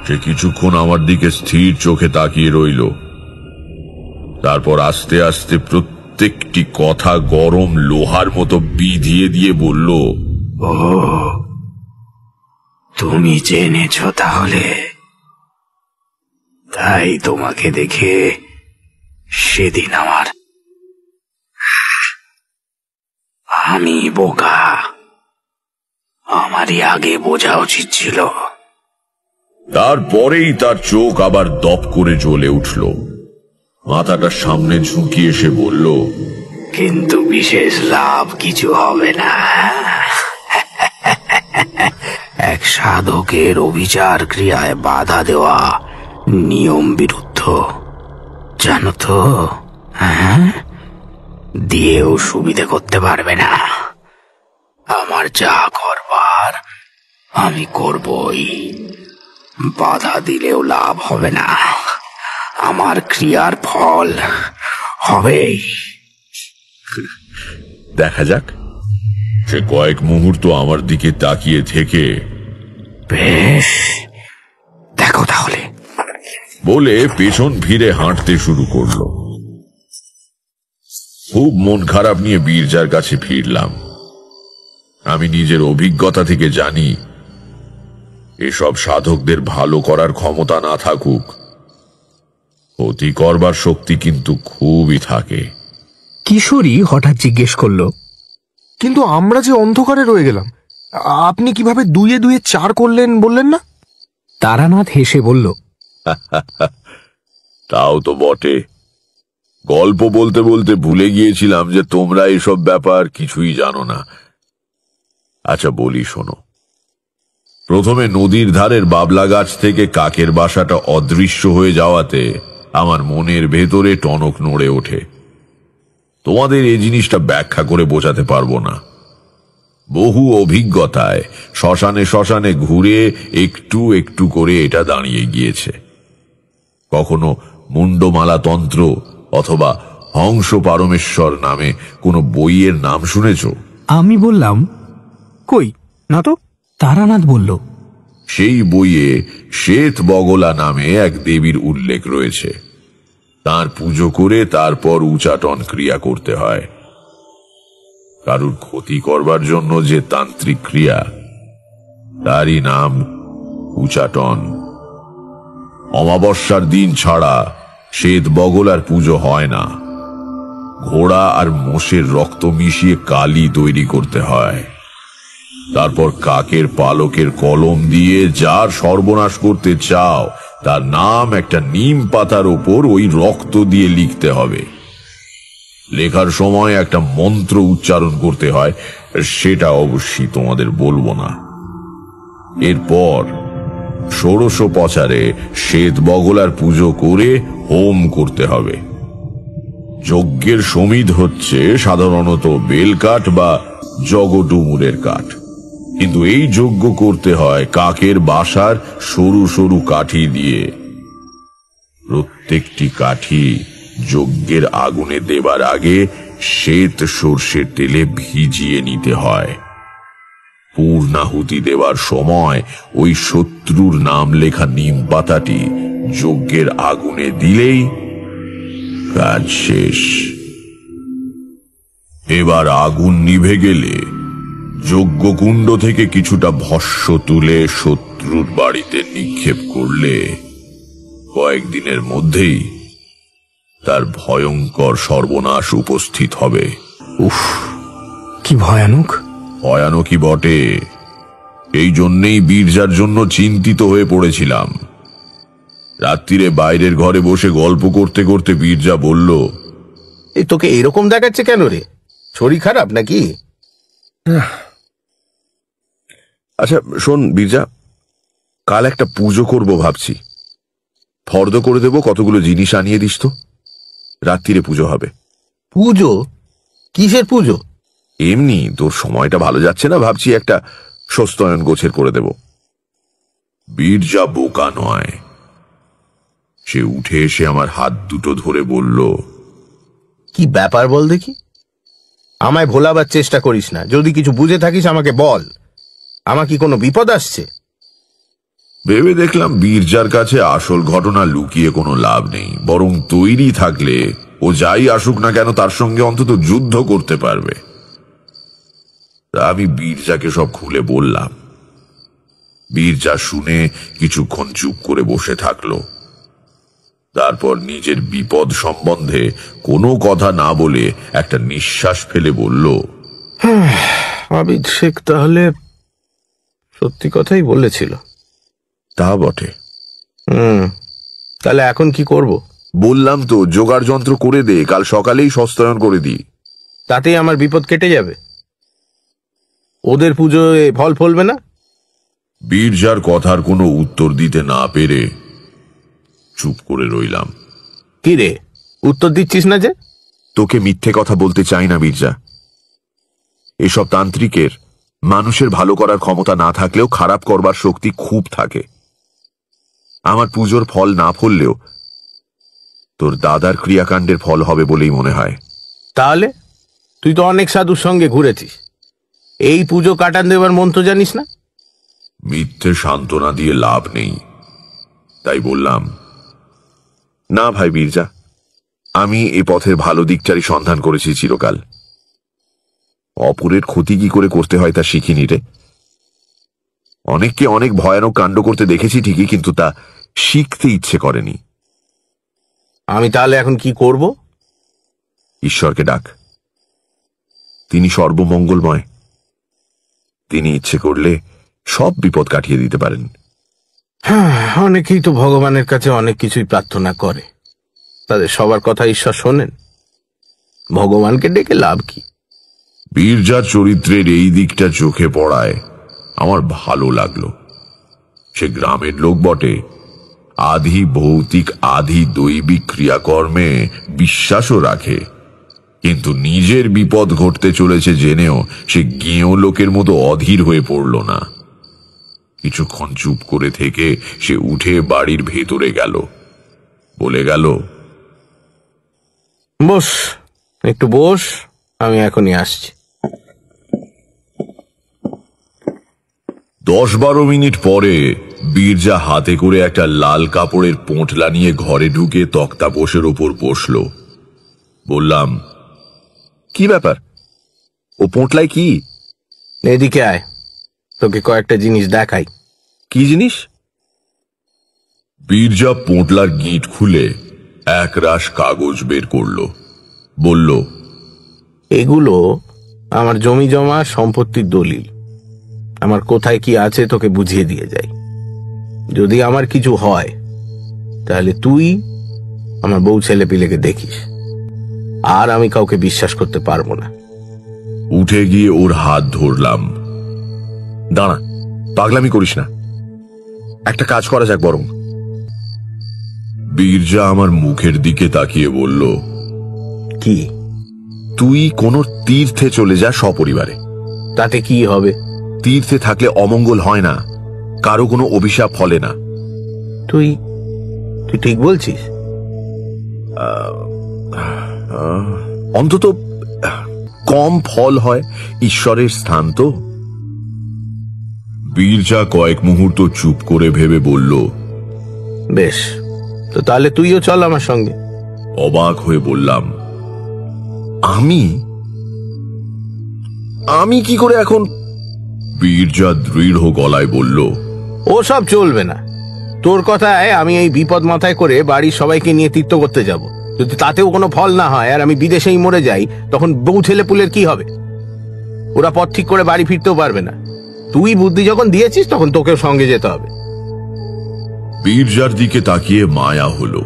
সে কিছুক্ষণ আমার দিকে স্থির চোখে তাকিয়ে রইল তারপর আস্তে আস্তে প্রত্যেকটি কথা গরম লোহার মতো বিধিয়ে দিয়ে বলল ও তুমি জেনেছ তাহলে তাই তোমাকে দেখে সেদিন আমার আমি বোকা আমারই আগে বোঝা উচিত ছিল তারপরেই তার চোখ আবার দপ করে জ্বলে উঠল মাথাটা সামনে ঝুঁকিয়ে এসে বলল কিন্তু বিশেষ লাভ কিছু হবে না এক সাধকের অভিচার ক্রিয়ায় বাধা দেওয়া নিয়ম বিরুদ্ধ জানো তো হ্যাঁ দিয়েও সুবিধে করতে পারবে না আমার যা করবার আমি করবই বাধা দিলেও লাভ হবে না আমার ক্রিয়ার ফল হবেই দেখা যাক সে কয়েক মুহূর্ত আমার দিকে তাকিয়ে থেকে বেশ দেখো তাহলে বলে পেছন ভিড়ে হাঁটতে শুরু করলো খুব মন খারাপ নিয়ে বীরজার কাছে ফিরলাম আমি নিজের অভিজ্ঞতা থেকে জানি এসব সাধকদের ভালো করার ক্ষমতা না থাকুক অতি করবার শক্তি কিন্তু খুবই থাকে কিশোরী হঠাৎ জিজ্ঞেস করল কিন্তু আমরা যে অন্ধকারে রয়ে গেলাম আপনি কিভাবে দুয়ে দুয়ে চার করলেন বললেন না তারানাথ হেসে বলল [laughs] তাও তো বটে গল্প বলতে বলতে ভুলে গিয়েছিলাম যে তোমরা এসব ব্যাপার কিছুই জানো না আচ্ছা বলি শোনো প্রথমে নদীর ধারের বাবলা গাছ থেকে কাকের বাসাটা অদৃশ্য হয়ে যাওয়াতে আমার মনের ভেতরে টনক নড়ে ওঠে তোমাদের এই জিনিসটা ব্যাখ্যা করে বোঝাতে পারবো না বহু অভিজ্ঞতায় শ্মশানে শ্মশানে ঘুরে একটু একটু করে এটা দাঁড়িয়ে গিয়েছে কখনো মুন্ডমালা তন্ত্র অথবা হংস পারমেশ্বর নামে কোনো বইয়ের নাম শুনেছ আমি বললাম কই না তো তারানাথ বলল সেই বইয়ে শ্বেত বগলা নামে এক দেবীর উল্লেখ রয়েছে তার পুজো করে তারপর উচাটন ক্রিয়া করতে হয় কারুর ক্ষতি করবার জন্য যে তান্ত্রিক ক্রিয়া তারই নাম উচাটন অমাবস্যার দিন ছাড়া শ্বেত বগল আর পুজো হয় না ঘোড়া আর মোষের রক্ত মিশিয়ে কালি তৈরি করতে হয় তারপর কাকের পালকের কলম দিয়ে যার সর্বনাশ করতে চাও তার নাম একটা নিম পাতার ওপর ওই রক্ত দিয়ে লিখতে হবে লেখার সময় একটা মন্ত্র উচ্চারণ করতে হয় সেটা অবশ্যই তোমাদের বলবো না এরপর ষোড়শ পচারে শ্বেত বগলার পুজো করে হোম করতে হবে যজ্ঞের সমিদ হচ্ছে সাধারণত বেলকাঠ বা জগডুমুরের কাঠ কিন্তু এই যজ্ঞ করতে হয় কাকের বাসার সরু সরু কাঠি দিয়ে প্রত্যেকটি কাঠি যজ্ঞের আগুনে দেবার আগে শ্বেত সর্ষের তেলে ভিজিয়ে নিতে হয় পূর্ণাহুতি দেওয়ার সময় ওই শত্রুর নাম লেখা নিম পাতাটি যজ্ঞের আগুনে দিলেই কাজ শেষ এবার আগুন নিভে গেলে যজ্ঞকুণ্ড থেকে কিছুটা ভস্য তুলে শত্রুর বাড়িতে নিক্ষেপ করলে কয়েকদিনের মধ্যেই তার ভয়ঙ্কর সর্বনাশ উপস্থিত হবে উফ কি ভয়ানক ভয়ানকই বটে এই জন্যেই বীরজার জন্য চিন্তিত হয়ে পড়েছিলাম রাত্রিরে বাইরের ঘরে বসে গল্প করতে করতে বীরজা বলল এই তোকে এরকম দেখাচ্ছে কেন রে শরীর খারাপ নাকি আচ্ছা শোন বীরজা কাল একটা পুজো করব ভাবছি ফর্দ করে দেব কতগুলো জিনিস আনিয়ে দিস তো রাত্রিরে পুজো হবে পুজো কিসের পুজো এমনি তোর সময়টা ভালো যাচ্ছে না ভাবছি একটা সস্তয়ন গোছের করে দেব বীরজা বোকা নয় সে উঠে এসে আমার হাত দুটো ধরে বলল কি ব্যাপার বল দেখি আমায় ভোলাবার চেষ্টা করিস না যদি কিছু বুঝে থাকিস আমাকে বল আমার কি কোনো বিপদ আসছে ভেবে দেখলাম বীরজার কাছে আসল ঘটনা লুকিয়ে কোনো লাভ নেই বরং তৈরি থাকলে ও যাই আসুক না কেন তার সঙ্গে অন্তত যুদ্ধ করতে পারবে তা আমি বীরজাকে সব খুলে বললাম বীরজা শুনে কিছুক্ষণ চুপ করে বসে থাকলো তারপর নিজের বিপদ সম্বন্ধে কোনো কথা না বলে একটা নিঃশ্বাস ফেলে বলল হ্যাঁ, আবিদ শেখ তাহলে সত্যি কথাই বলেছিল তা বটে হুম তাহলে এখন কি করব বললাম তো যোগাড় যন্ত্র করে দে কাল সকালেই সস্তায়ন করে দিই তাতেই আমার বিপদ কেটে যাবে ওদের পুজোয় ফল ফলবে না বীরজার কথার কোনো উত্তর দিতে না পেরে চুপ করে রইলাম কি রে উত্তর দিচ্ছিস না যে তোকে মিথ্যে কথা বলতে চাই না বীরজা এসব তান্ত্রিকের মানুষের ভালো করার ক্ষমতা না থাকলেও খারাপ করবার শক্তি খুব থাকে আমার পুজোর ফল না ফললেও তোর দাদার ক্রিয়াকাণ্ডের ফল হবে বলেই মনে হয় তাহলে তুই তো অনেক সাধুর সঙ্গে ঘুরেছিস এই পুজো কাটান দেবার মন তো জানিস না মিথ্যে সান্ত্বনা দিয়ে লাভ নেই তাই বললাম না ভাই বীরজা আমি এ পথের ভালো দিকচারি সন্ধান করেছি চিরকাল অপরের ক্ষতি কি করে করতে হয় তা শিখিনি রে অনেককে অনেক ভয়ানক কাণ্ড করতে দেখেছি ঠিকই কিন্তু তা শিখতে ইচ্ছে করেনি আমি তাহলে এখন কি করব ঈশ্বরকে ডাক তিনি সর্বমঙ্গলময় তিনি ইচ্ছে করলে সব বিপদ কাটিয়ে দিতে পারেন হ্যাঁ অনেকেই তো ভগবানের কাছে অনেক কিছুই প্রার্থনা করে তাদের সবার কথা ঈশ্বর শোনেন ভগবানকে ডেকে লাভ কি বীরজা চরিত্রের এই দিকটা চোখে পড়ায় আমার ভালো লাগলো সে গ্রামের লোক বটে আধি ভৌতিক আধি দৈবিক ক্রিয়াকর্মে বিশ্বাসও রাখে কিন্তু নিজের বিপদ ঘটতে চলেছে জেনেও সে গেঁয়ো লোকের মতো অধীর হয়ে পড়ল না কিছুক্ষণ চুপ করে থেকে সে উঠে বাড়ির ভেতরে গেল বলে গেল বস একটু বস আমি এখনই আসছি দশ বারো মিনিট পরে বীরজা হাতে করে একটা লাল কাপড়ের পোঁটলা নিয়ে ঘরে ঢুকে তক্তা বসের ওপর বসল বললাম কি ব্যাপার ও পোঁটলাই কি এদিকে আয় তোকে কয়েকটা জিনিস দেখাই কি জিনিস বীরজা পোঁটলার গিট খুলে এক রাশ কাগজ বের করল বলল এগুলো আমার জমি জমা সম্পত্তির দলিল আমার কোথায় কি আছে তোকে বুঝিয়ে দিয়ে যাই যদি আমার কিছু হয় তাহলে তুই আমার বউ ছেলে পিলেকে দেখিস আর আমি কাউকে বিশ্বাস করতে পারবো না উঠে গিয়ে ওর হাত ধরলাম দাঁড়া পাগলামি করিস না একটা কাজ করা যাক বরং বীরজা আমার মুখের দিকে তাকিয়ে বলল কি তুই কোন তীর্থে চলে যা সপরিবারে তাতে কি হবে তীর্থে থাকলে অমঙ্গল হয় না কারো কোনো অভিশাপ ফলে না তুই তুই ঠিক বলছিস আহ অন্তত কম ফল হয় ঈশ্বরের স্থান তো বীরজা কয়েক মুহূর্ত চুপ করে ভেবে বলল বেশ তো তাহলে তুইও চল আমার সঙ্গে অবাক হয়ে বললাম আমি আমি কি করে এখন বীরজা দৃঢ় গলায় বলল ও সব চলবে না তোর কথায় আমি এই বিপদ মাথায় করে বাড়ির সবাইকে নিয়ে তীর্থ করতে যাবো যদি তাতেও কোনো ফল না হয় আর আমি বিদেশেই মরে যাই তখন বউ ছেলে পুলের কি হবে ওরা পথ ঠিক করে বাড়ি ফিরতেও পারবে না তুই বুদ্ধি যখন দিয়েছিস তখন তোকেও সঙ্গে যেতে হবে বীরজার দিকে তাকিয়ে মায়া হলো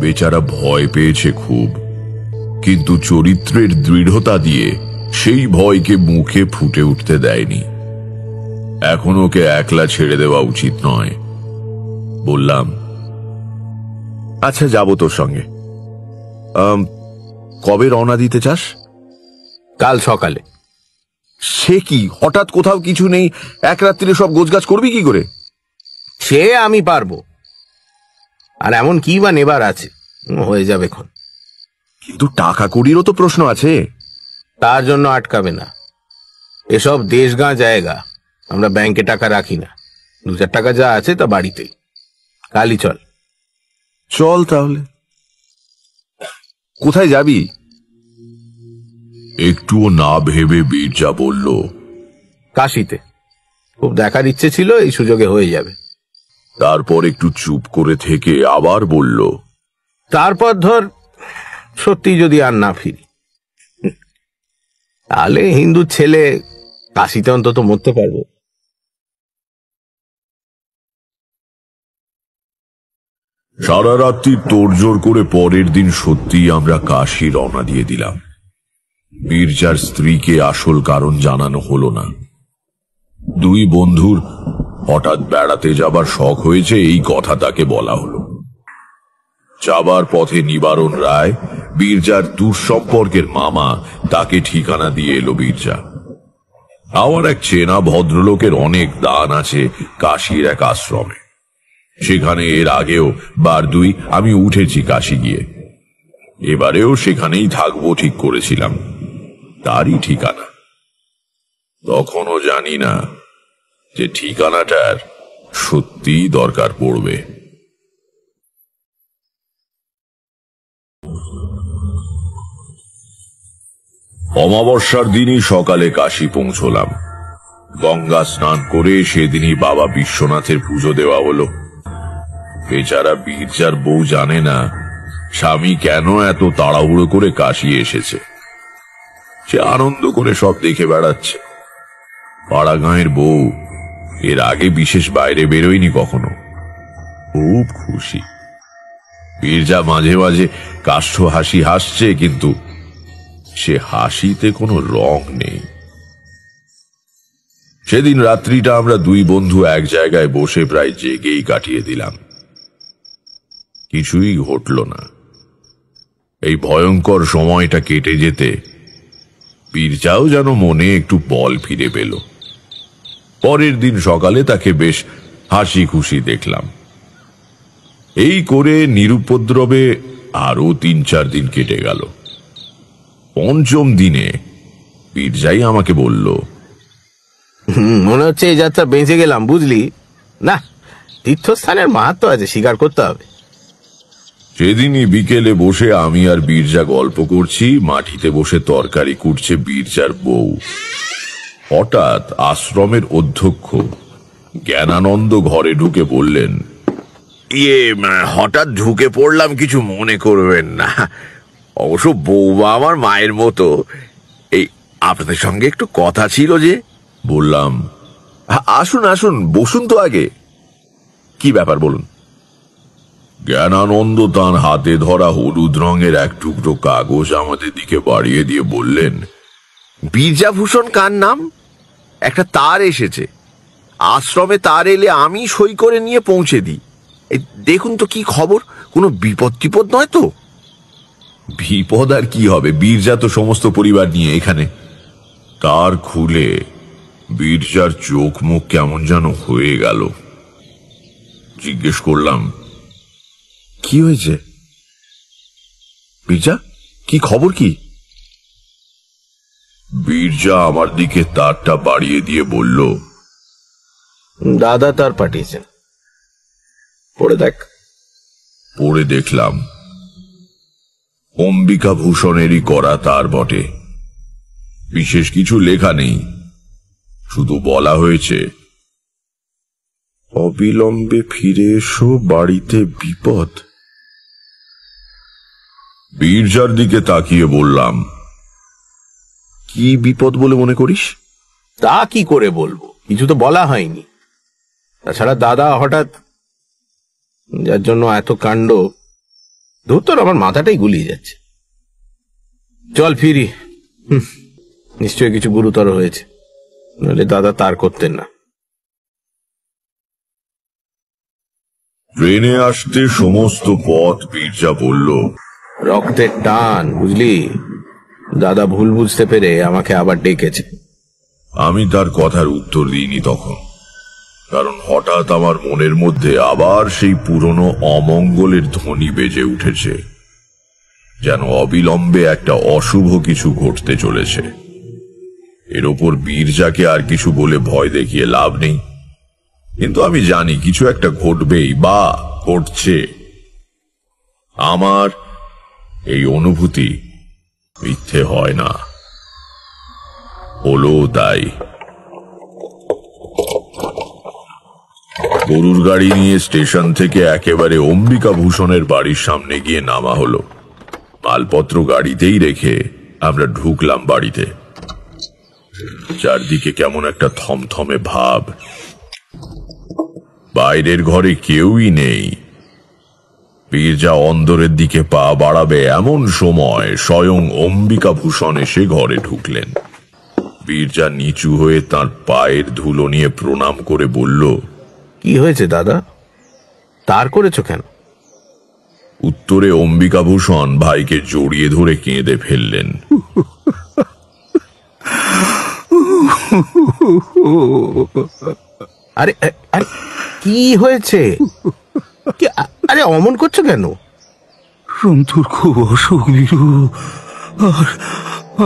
বেচারা ভয় পেয়েছে খুব কিন্তু চরিত্রের দৃঢ়তা দিয়ে সেই ভয়কে মুখে ফুটে উঠতে দেয়নি এখন ওকে একলা ছেড়ে দেওয়া উচিত নয় বললাম আচ্ছা যাব তোর সঙ্গে কবে রওনা দিতে চাস কাল সকালে সে কি হঠাৎ কোথাও কিছু নেই এক রাত্রিরে সব গোজগাছ করবি কি করে সে আমি পারবো আর এমন কি বা নেবার আছে হয়ে যাবে এখন কিন্তু টাকা কুড়িরও তো প্রশ্ন আছে তার জন্য আটকাবে না এসব দেশগাঁ জায়গা আমরা ব্যাংকে টাকা রাখি না দু চার টাকা যা আছে তা বাড়িতেই কালই চল চল তাহলে কোথায় যাবি একটুও না ভেবে বীরজা বলল কাশিতে খুব দেখার ইচ্ছে ছিল এই সুযোগে হয়ে যাবে তারপর একটু চুপ করে থেকে আবার বলল তারপর ধর সত্যি যদি আর না ফিরি তাহলে হিন্দু ছেলে কাশিতে অন্তত মরতে পারবো সারা রাত্রি তোড়জোড় করে পরের দিন সত্যিই আমরা কাশি রওনা দিয়ে দিলাম মির্জার স্ত্রীকে আসল কারণ জানানো হলো না দুই বন্ধুর হঠাৎ বেড়াতে যাবার শখ হয়েছে এই কথা তাকে বলা হলো যাবার পথে নিবারণ রায় বীরজার সম্পর্কের মামা তাকে ঠিকানা দিয়ে এলো বীরজা আমার এক চেনা ভদ্রলোকের অনেক দান আছে কাশির এক আশ্রমে সেখানে এর আগেও বার দুই আমি উঠেছি কাশি গিয়ে এবারেও সেখানেই থাকবো ঠিক করেছিলাম তারই ঠিকানা তখনও জানি না যে ঠিকানাটার সত্যি দরকার পড়বে অমাবস্যার দিনই সকালে কাশি পৌঁছলাম গঙ্গা স্নান করে সেদিনই বাবা বিশ্বনাথের পুজো দেওয়া হলো বেচারা বীরজার বউ জানে না স্বামী কেন এত তাড়াহুড়ো করে কাশি এসেছে সে আনন্দ করে সব দেখে বেড়াচ্ছে পাড়া গাঁয়ের বউ এর আগে বিশেষ বাইরে বেরোয়নি কখনো খুব খুশি বীরজা মাঝে মাঝে কাষ্ঠ হাসি হাসছে কিন্তু সে হাসিতে কোনো রং নেই সেদিন রাত্রিটা আমরা দুই বন্ধু এক জায়গায় বসে প্রায় জেগেই কাটিয়ে দিলাম কিছুই ঘটল না এই ভয়ঙ্কর সময়টা কেটে যেতে পীরচাও যেন মনে একটু বল ফিরে পেল পরের দিন সকালে তাকে বেশ হাসি খুশি দেখলাম এই করে নিরুপদ্রবে আরও তিন চার দিন কেটে গেল পঞ্চম দিনে পীরজাই আমাকে বলল মনে হচ্ছে এই যাত্রা বেঁচে গেলাম বুঝলি না তীর্থস্থানের মাহাত্ম আছে স্বীকার করতে হবে সেদিনই বিকেলে বসে আমি আর বীরজা গল্প করছি মাটিতে বসে তরকারি কুটছে বীরজার বউ হঠাৎ আশ্রমের অধ্যক্ষ জ্ঞানানন্দ ঘরে ঢুকে বললেন ইয়ে হঠাৎ ঢুকে পড়লাম কিছু মনে করবেন না অবশ্য বৌমা আমার মায়ের মতো এই আপনাদের সঙ্গে একটু কথা ছিল যে বললাম আসুন আসুন বসুন তো আগে কি ব্যাপার বলুন জ্ঞানানন্দ তাঁর হাতে ধরা হলুদ রঙের এক টুকরো কাগজ আমাদের দিকে বাড়িয়ে দিয়ে বললেন বীরজাভূষণ কার নাম একটা তার এসেছে আশ্রমে তার এলে আমি সই করে নিয়ে পৌঁছে দিই দেখুন তো কি খবর কোনো বিপদ টিপদ নয় তো বিপদ আর কি হবে বীরজা তো সমস্ত পরিবার নিয়ে এখানে তার খুলে বীরজার চোখ মুখ কেমন যেন হয়ে গেল জিজ্ঞেস করলাম কি হয়েছে বীরজা কি খবর কি বিরজা আমার দিকে তারটা বাড়িয়ে দিয়ে বলল দাদা তার পাঠিয়েছেন পড়ে দেখ পড়ে দেখলাম অম্বিকা ভূষণেরই করা তার বটে বিশেষ কিছু লেখা নেই শুধু বলা হয়েছে অবিলম্বে ফিরে এসো বাড়িতে বিপদ বীরজার দিকে তাকিয়ে বললাম কি বিপদ বলে মনে করিস তা কি করে বলবো কিছু তো বলা হয়নি তাছাড়া দাদা হঠাৎ যার জন্য এত কাণ্ড ধরতর আমার মাথাটাই গুলিয়ে যাচ্ছে চল ফিরি নিশ্চয়ই কিছু গুরুতর হয়েছে নাহলে দাদা তার করতেন না ট্রেনে আসতে সমস্ত পথ পির্জা বলল রক্তের টান বুঝলি দাদা ভুল বুঝতে পেরে আমাকে আবার ডেকেছে আমি তার কথার উত্তর দিইনি তখন কারণ হঠাৎ আমার মনের মধ্যে আবার সেই পুরনো অমঙ্গলের ধ্বনি বেজে উঠেছে যেন অবিলম্বে একটা অশুভ কিছু ঘটতে চলেছে এর ওপর বীরজাকে আর কিছু বলে ভয় দেখিয়ে লাভ নেই কিন্তু আমি জানি কিছু একটা ঘটবেই বা ঘটছে আমার এই অনুভূতি মিথ্যে হয় না হলো দায় গরুর গাড়ি নিয়ে স্টেশন থেকে একেবারে অম্বিকা ভূষণের বাড়ির সামনে গিয়ে নামা হলো মালপত্র গাড়িতেই রেখে আমরা ঢুকলাম বাড়িতে চারদিকে কেমন একটা থমথমে ভাব বাইরের ঘরে কেউই নেই পীরজা অন্দরের দিকে পা বাড়াবে এমন সময় স্বয়ং অম্বিকা ভূষণ এসে ঘরে ঢুকলেন পীরজা নিচু হয়ে তার পায়ের ধুলো নিয়ে প্রণাম করে বলল কি হয়েছে দাদা তার করেছ কেন উত্তরে অম্বিকাভূষণ ভাইকে জড়িয়ে ধরে কেঁদে ফেললেন আরে আরে কি হয়েছে আরে অমন করছো কেন সন্তুর খুব অসুখ বিরু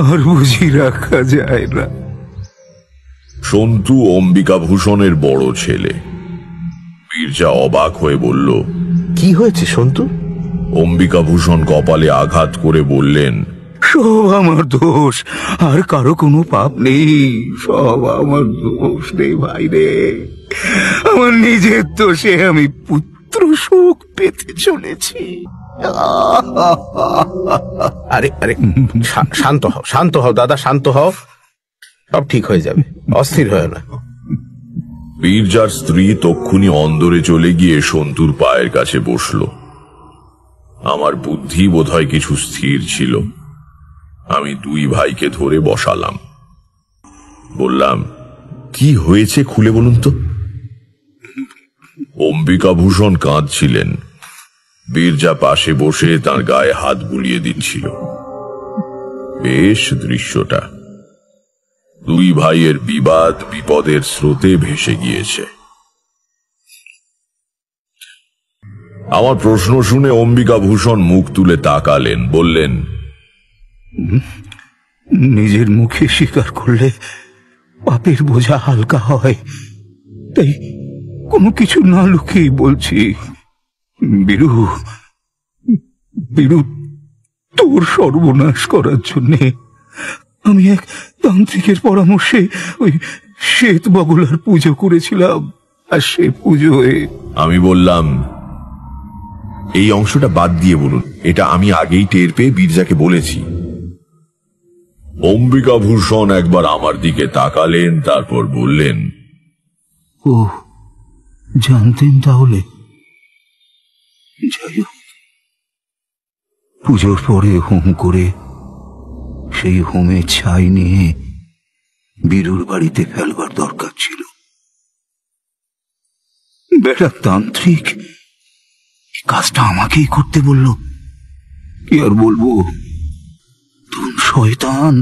আর বুঝি রাখা যায় না সন্তু অম্বিকাভূষণের বড় ছেলে বীরজা অবাক হয়ে বলল কি হয়েছে সন্তু অম্বিকাভূষণ কপালে আঘাত করে বললেন সব আমার দোষ আর কারো কোনো পাপ নেই সব আমার দোষ নেই ভাই রে আমার নিজের দোষে আমি পুত্র সুখ পেতে চলেছি আরে আরে শান্ত হও শান্ত হও দাদা শান্ত হও সব ঠিক হয়ে যাবে অস্থির হয় না বীরজার স্ত্রী তক্ষুনি অন্দরে চলে গিয়ে সন্তুর পায়ের কাছে বসল আমার বুদ্ধি বোধহয় কিছু স্থির ছিল আমি দুই ভাইকে ধরে বসালাম বললাম কি হয়েছে খুলে বলুন তো অম্বিকাভূষণ কাঁদছিলেন বীরজা পাশে বসে তার গায়ে হাত বুলিয়ে দিচ্ছিল বেশ দৃশ্যটা দুই ভাইয়ের বিবাদ বিপদের স্রোতে ভেসে গিয়েছে আমার প্রশ্ন শুনে অম্বিকাভূষণ মুখ তুলে তাকালেন বললেন নিজের মুখে স্বীকার করলে পাপের বোঝা হালকা হয় তাই কোনো কিছু না লুকিয়ে বলছি বিরু বিরু তোর সর্বনাশ করার জন্যে আমি এক তান্ত্রিকের পরামর্শে ওই শ্বেত বগলার পুজো করেছিলাম আর সে পুজোয় আমি বললাম এই অংশটা বাদ দিয়ে বলুন এটা আমি আগেই টের পেয়ে বীরজাকে বলেছি অম্বিকা ভূষণ একবার আমার দিকে তাকালেন তারপর বললেন ওহ জানতেন তাহলে যাই হোক পুজোর পরে হুম করে সেই হোমে ছাই নিয়ে বীরুর বাড়িতে ফেলবার দরকার ছিল বেটা তান্ত্রিক কাজটা আমাকেই করতে বলল কি আর বলবো শয়তান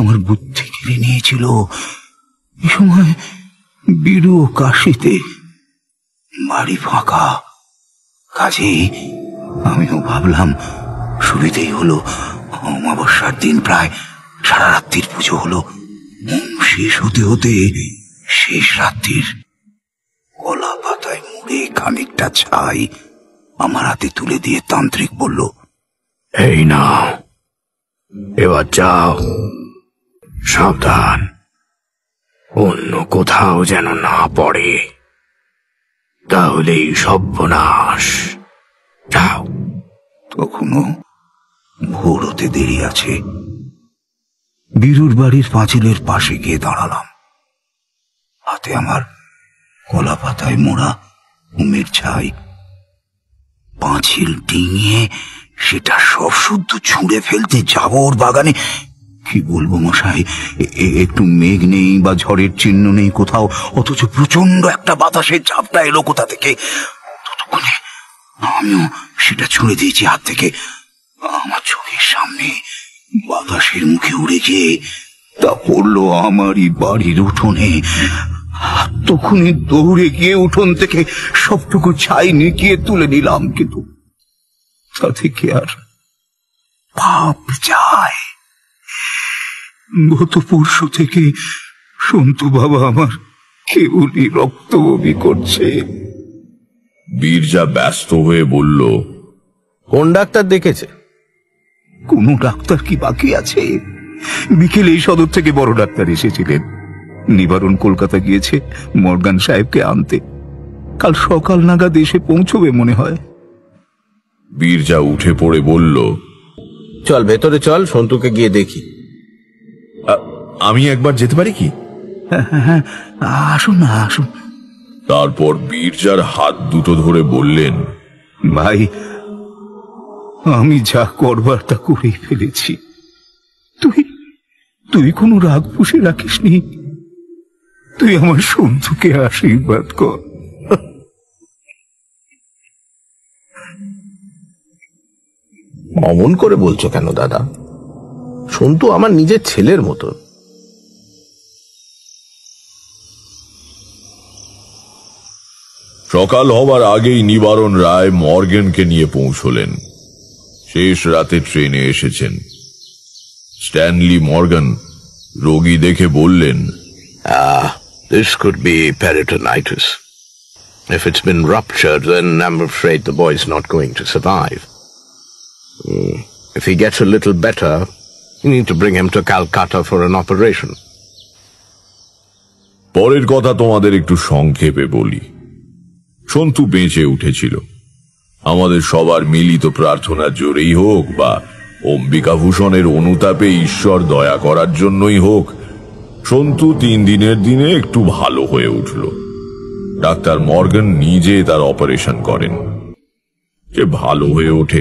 আমার বুদ্ধি কেড়ে নিয়েছিল এ সময় বীরু কাশিতে বাড়ি ফাঁকা কাজেই আমিও ভাবলাম সুবিধেই হলো অমাবস্যার দিন প্রায় সারা রাত্রির পুজো হলো শেষ হতে হতে শেষ রাত্রির কলা পাতায় মুড়ে খানিকটা ছাই আমার হাতে তুলে দিয়ে তান্ত্রিক বলল এই না এবার যাও সাবধান অন্য কোথাও যেন না পড়ে তাহলেই সর্বনাশ যাও তখনও ভোর হতে দেরি আছে বীরুর বাড়ির পাঁচিলের পাশে গিয়ে দাঁড়ালাম হাতে আমার কলা পাতায় মোড়া উমের ছাই পাঁচিল ডিঙিয়ে সেটা সব শুদ্ধ ছুঁড়ে ফেলতে যাব ওর বাগানে কি বলবো মশাই একটু মেঘ নেই বা ঝড়ের চিহ্ন নেই কোথাও অথচ প্রচন্ড একটা বাতাসের ঝাপটা এলো কোথা থেকে ততক্ষণে আমিও সেটা ছুঁড়ে দিয়েছি হাত থেকে আমার চোখের সামনে বাতাসের মুখে উড়ে গিয়ে তা পড়লো আমারই বাড়ির উঠোনে তখনই দৌড়ে গিয়ে উঠোন থেকে সবটুকু ছাই নিকিয়ে তুলে নিলাম কিন্তু তা থেকে আর পাপ যায় গত পরশু থেকে সন্তু বাবা আমার কেউলি রক্ত বমি করছে বীরজা ব্যস্ত হয়ে বলল কোন ডাক্তার দেখেছে কোনো ডাক্তার কি বাকি আছে বিকেলে এই সদর থেকে বড় ডাক্তার এসেছিলেন নিবারণ কলকাতা গিয়েছে মর্গান সাহেবকে আনতে কাল সকাল নাগাদ এসে পৌঁছবে মনে হয় বীরজা উঠে পড়ে বলল চল ভেতরে চল সন্তুকে গিয়ে দেখি আমি একবার যেতে পারি কি হ্যাঁ, হ্যাঁ, হ্যাঁ, আসুন না আসুন তারপর বীরজার হাত দুটো ধরে বললেন ভাই আমি যা করবার তা করেই ফেলেছি তুই তুই কোনো রাগ পুষে রাখিস নি তুই আমার সন্ধুকে আশীর্বাদ কর অমন করে বলছো কেন দাদা সন্তু আমার নিজের ছেলের মতো সকাল হবার আগেই নিবারণ রায় মর্গেনকে নিয়ে পৌঁছলেন শেষ রাতে ট্রেনে এসেছেন স্ট্যানলি মর্গান রোগী দেখে বললেন Ah, this could be peritonitis. If it's been ruptured, then I'm afraid the boy's not going to survive. If he gets a little better, you need to bring him to Calcutta for an operation. পরের কথা তোমাদের একটু সংক্ষেপে বলি সন্তু বেঁচে উঠেছিল আমাদের সবার মিলিত প্রার্থনা জোরেই হোক বা অম্বিকাভূষণের অনুতাপে ঈশ্বর দয়া করার জন্যই হোক সন্তু তিন দিনের দিনে একটু ভালো হয়ে উঠল ডাক্তার মর্গান নিজে তার অপারেশন করেন যে ভালো হয়ে ওঠে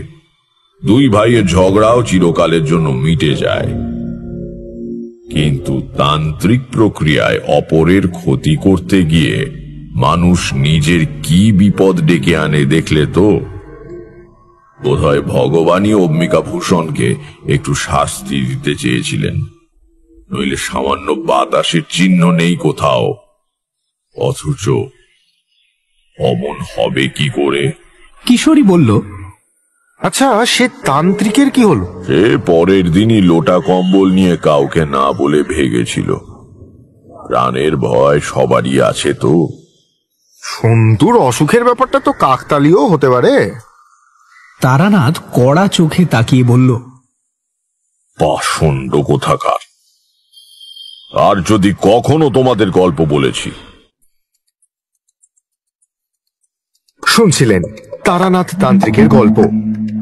দুই ভাইয়ের ঝগড়াও চিরকালের জন্য মিটে যায় কিন্তু তান্ত্রিক প্রক্রিয়ায় অপরের ক্ষতি করতে গিয়ে মানুষ নিজের কি বিপদ ডেকে আনে দেখলে তো বোধহয় ভগবানই অম্বিকা ভূষণকে একটু শাস্তি দিতে চেয়েছিলেন নইলে সামান্য বাতাসের চিহ্ন নেই কোথাও অথচ অমন হবে কি করে কিশোরী বলল আচ্ছা সে তান্ত্রিকের কি হল সে পরের দিনই লোটা কম্বল নিয়ে কাউকে না বলে ভেগেছিল প্রাণের ভয় সবারই আছে তো সন্তুর অসুখের ব্যাপারটা তো কাকতালিও হতে পারে তারানাথ কড়া চোখে তাকিয়ে বলল পাষণ্ড কোথাকার আর যদি কখনো তোমাদের গল্প বলেছি শুনছিলেন তারানাথ তান্ত্রিকের গল্প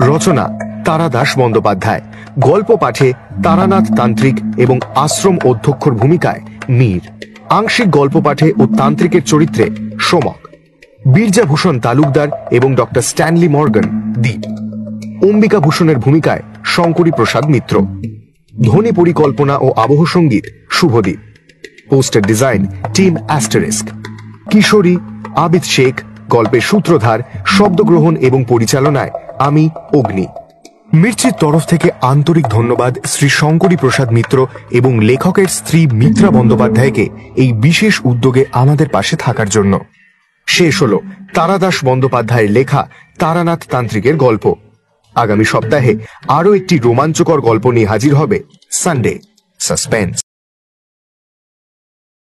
রচনা তারাদাস বন্দ্যোপাধ্যায় গল্প পাঠে তারানাথ তান্ত্রিক এবং আশ্রম অধ্যক্ষর ভূমিকায় মীর আংশিক গল্প পাঠে ও তান্ত্রিকের চরিত্রে সোমক ভূষণ তালুকদার এবং ডক্টর স্ট্যানলি মর্গান দ্বীপ অম্বিকা ভূষণের ভূমিকায় শঙ্করী প্রসাদ মিত্র ধ্বনি পরিকল্পনা ও আবহ সঙ্গীত Shubhadeep poster design team asterisk কিশোরী আবিদ শেখ গল্পের সূত্রধার শব্দগ্রহণ এবং পরিচালনায় আমি অগ্নি মির্চির তরফ থেকে আন্তরিক ধন্যবাদ শ্রী শঙ্করী প্রসাদ মিত্র এবং লেখকের স্ত্রী মিত্রা বন্দ্যোপাধ্যায়কে এই বিশেষ উদ্যোগে আমাদের পাশে থাকার জন্য শেষ হল তারাদাস বন্দ্যোপাধ্যায়ের লেখা তারানাথ তান্ত্রিকের গল্প আগামী সপ্তাহে আরও একটি রোমাঞ্চকর গল্প নিয়ে হাজির হবে সানডে সাসপেন্স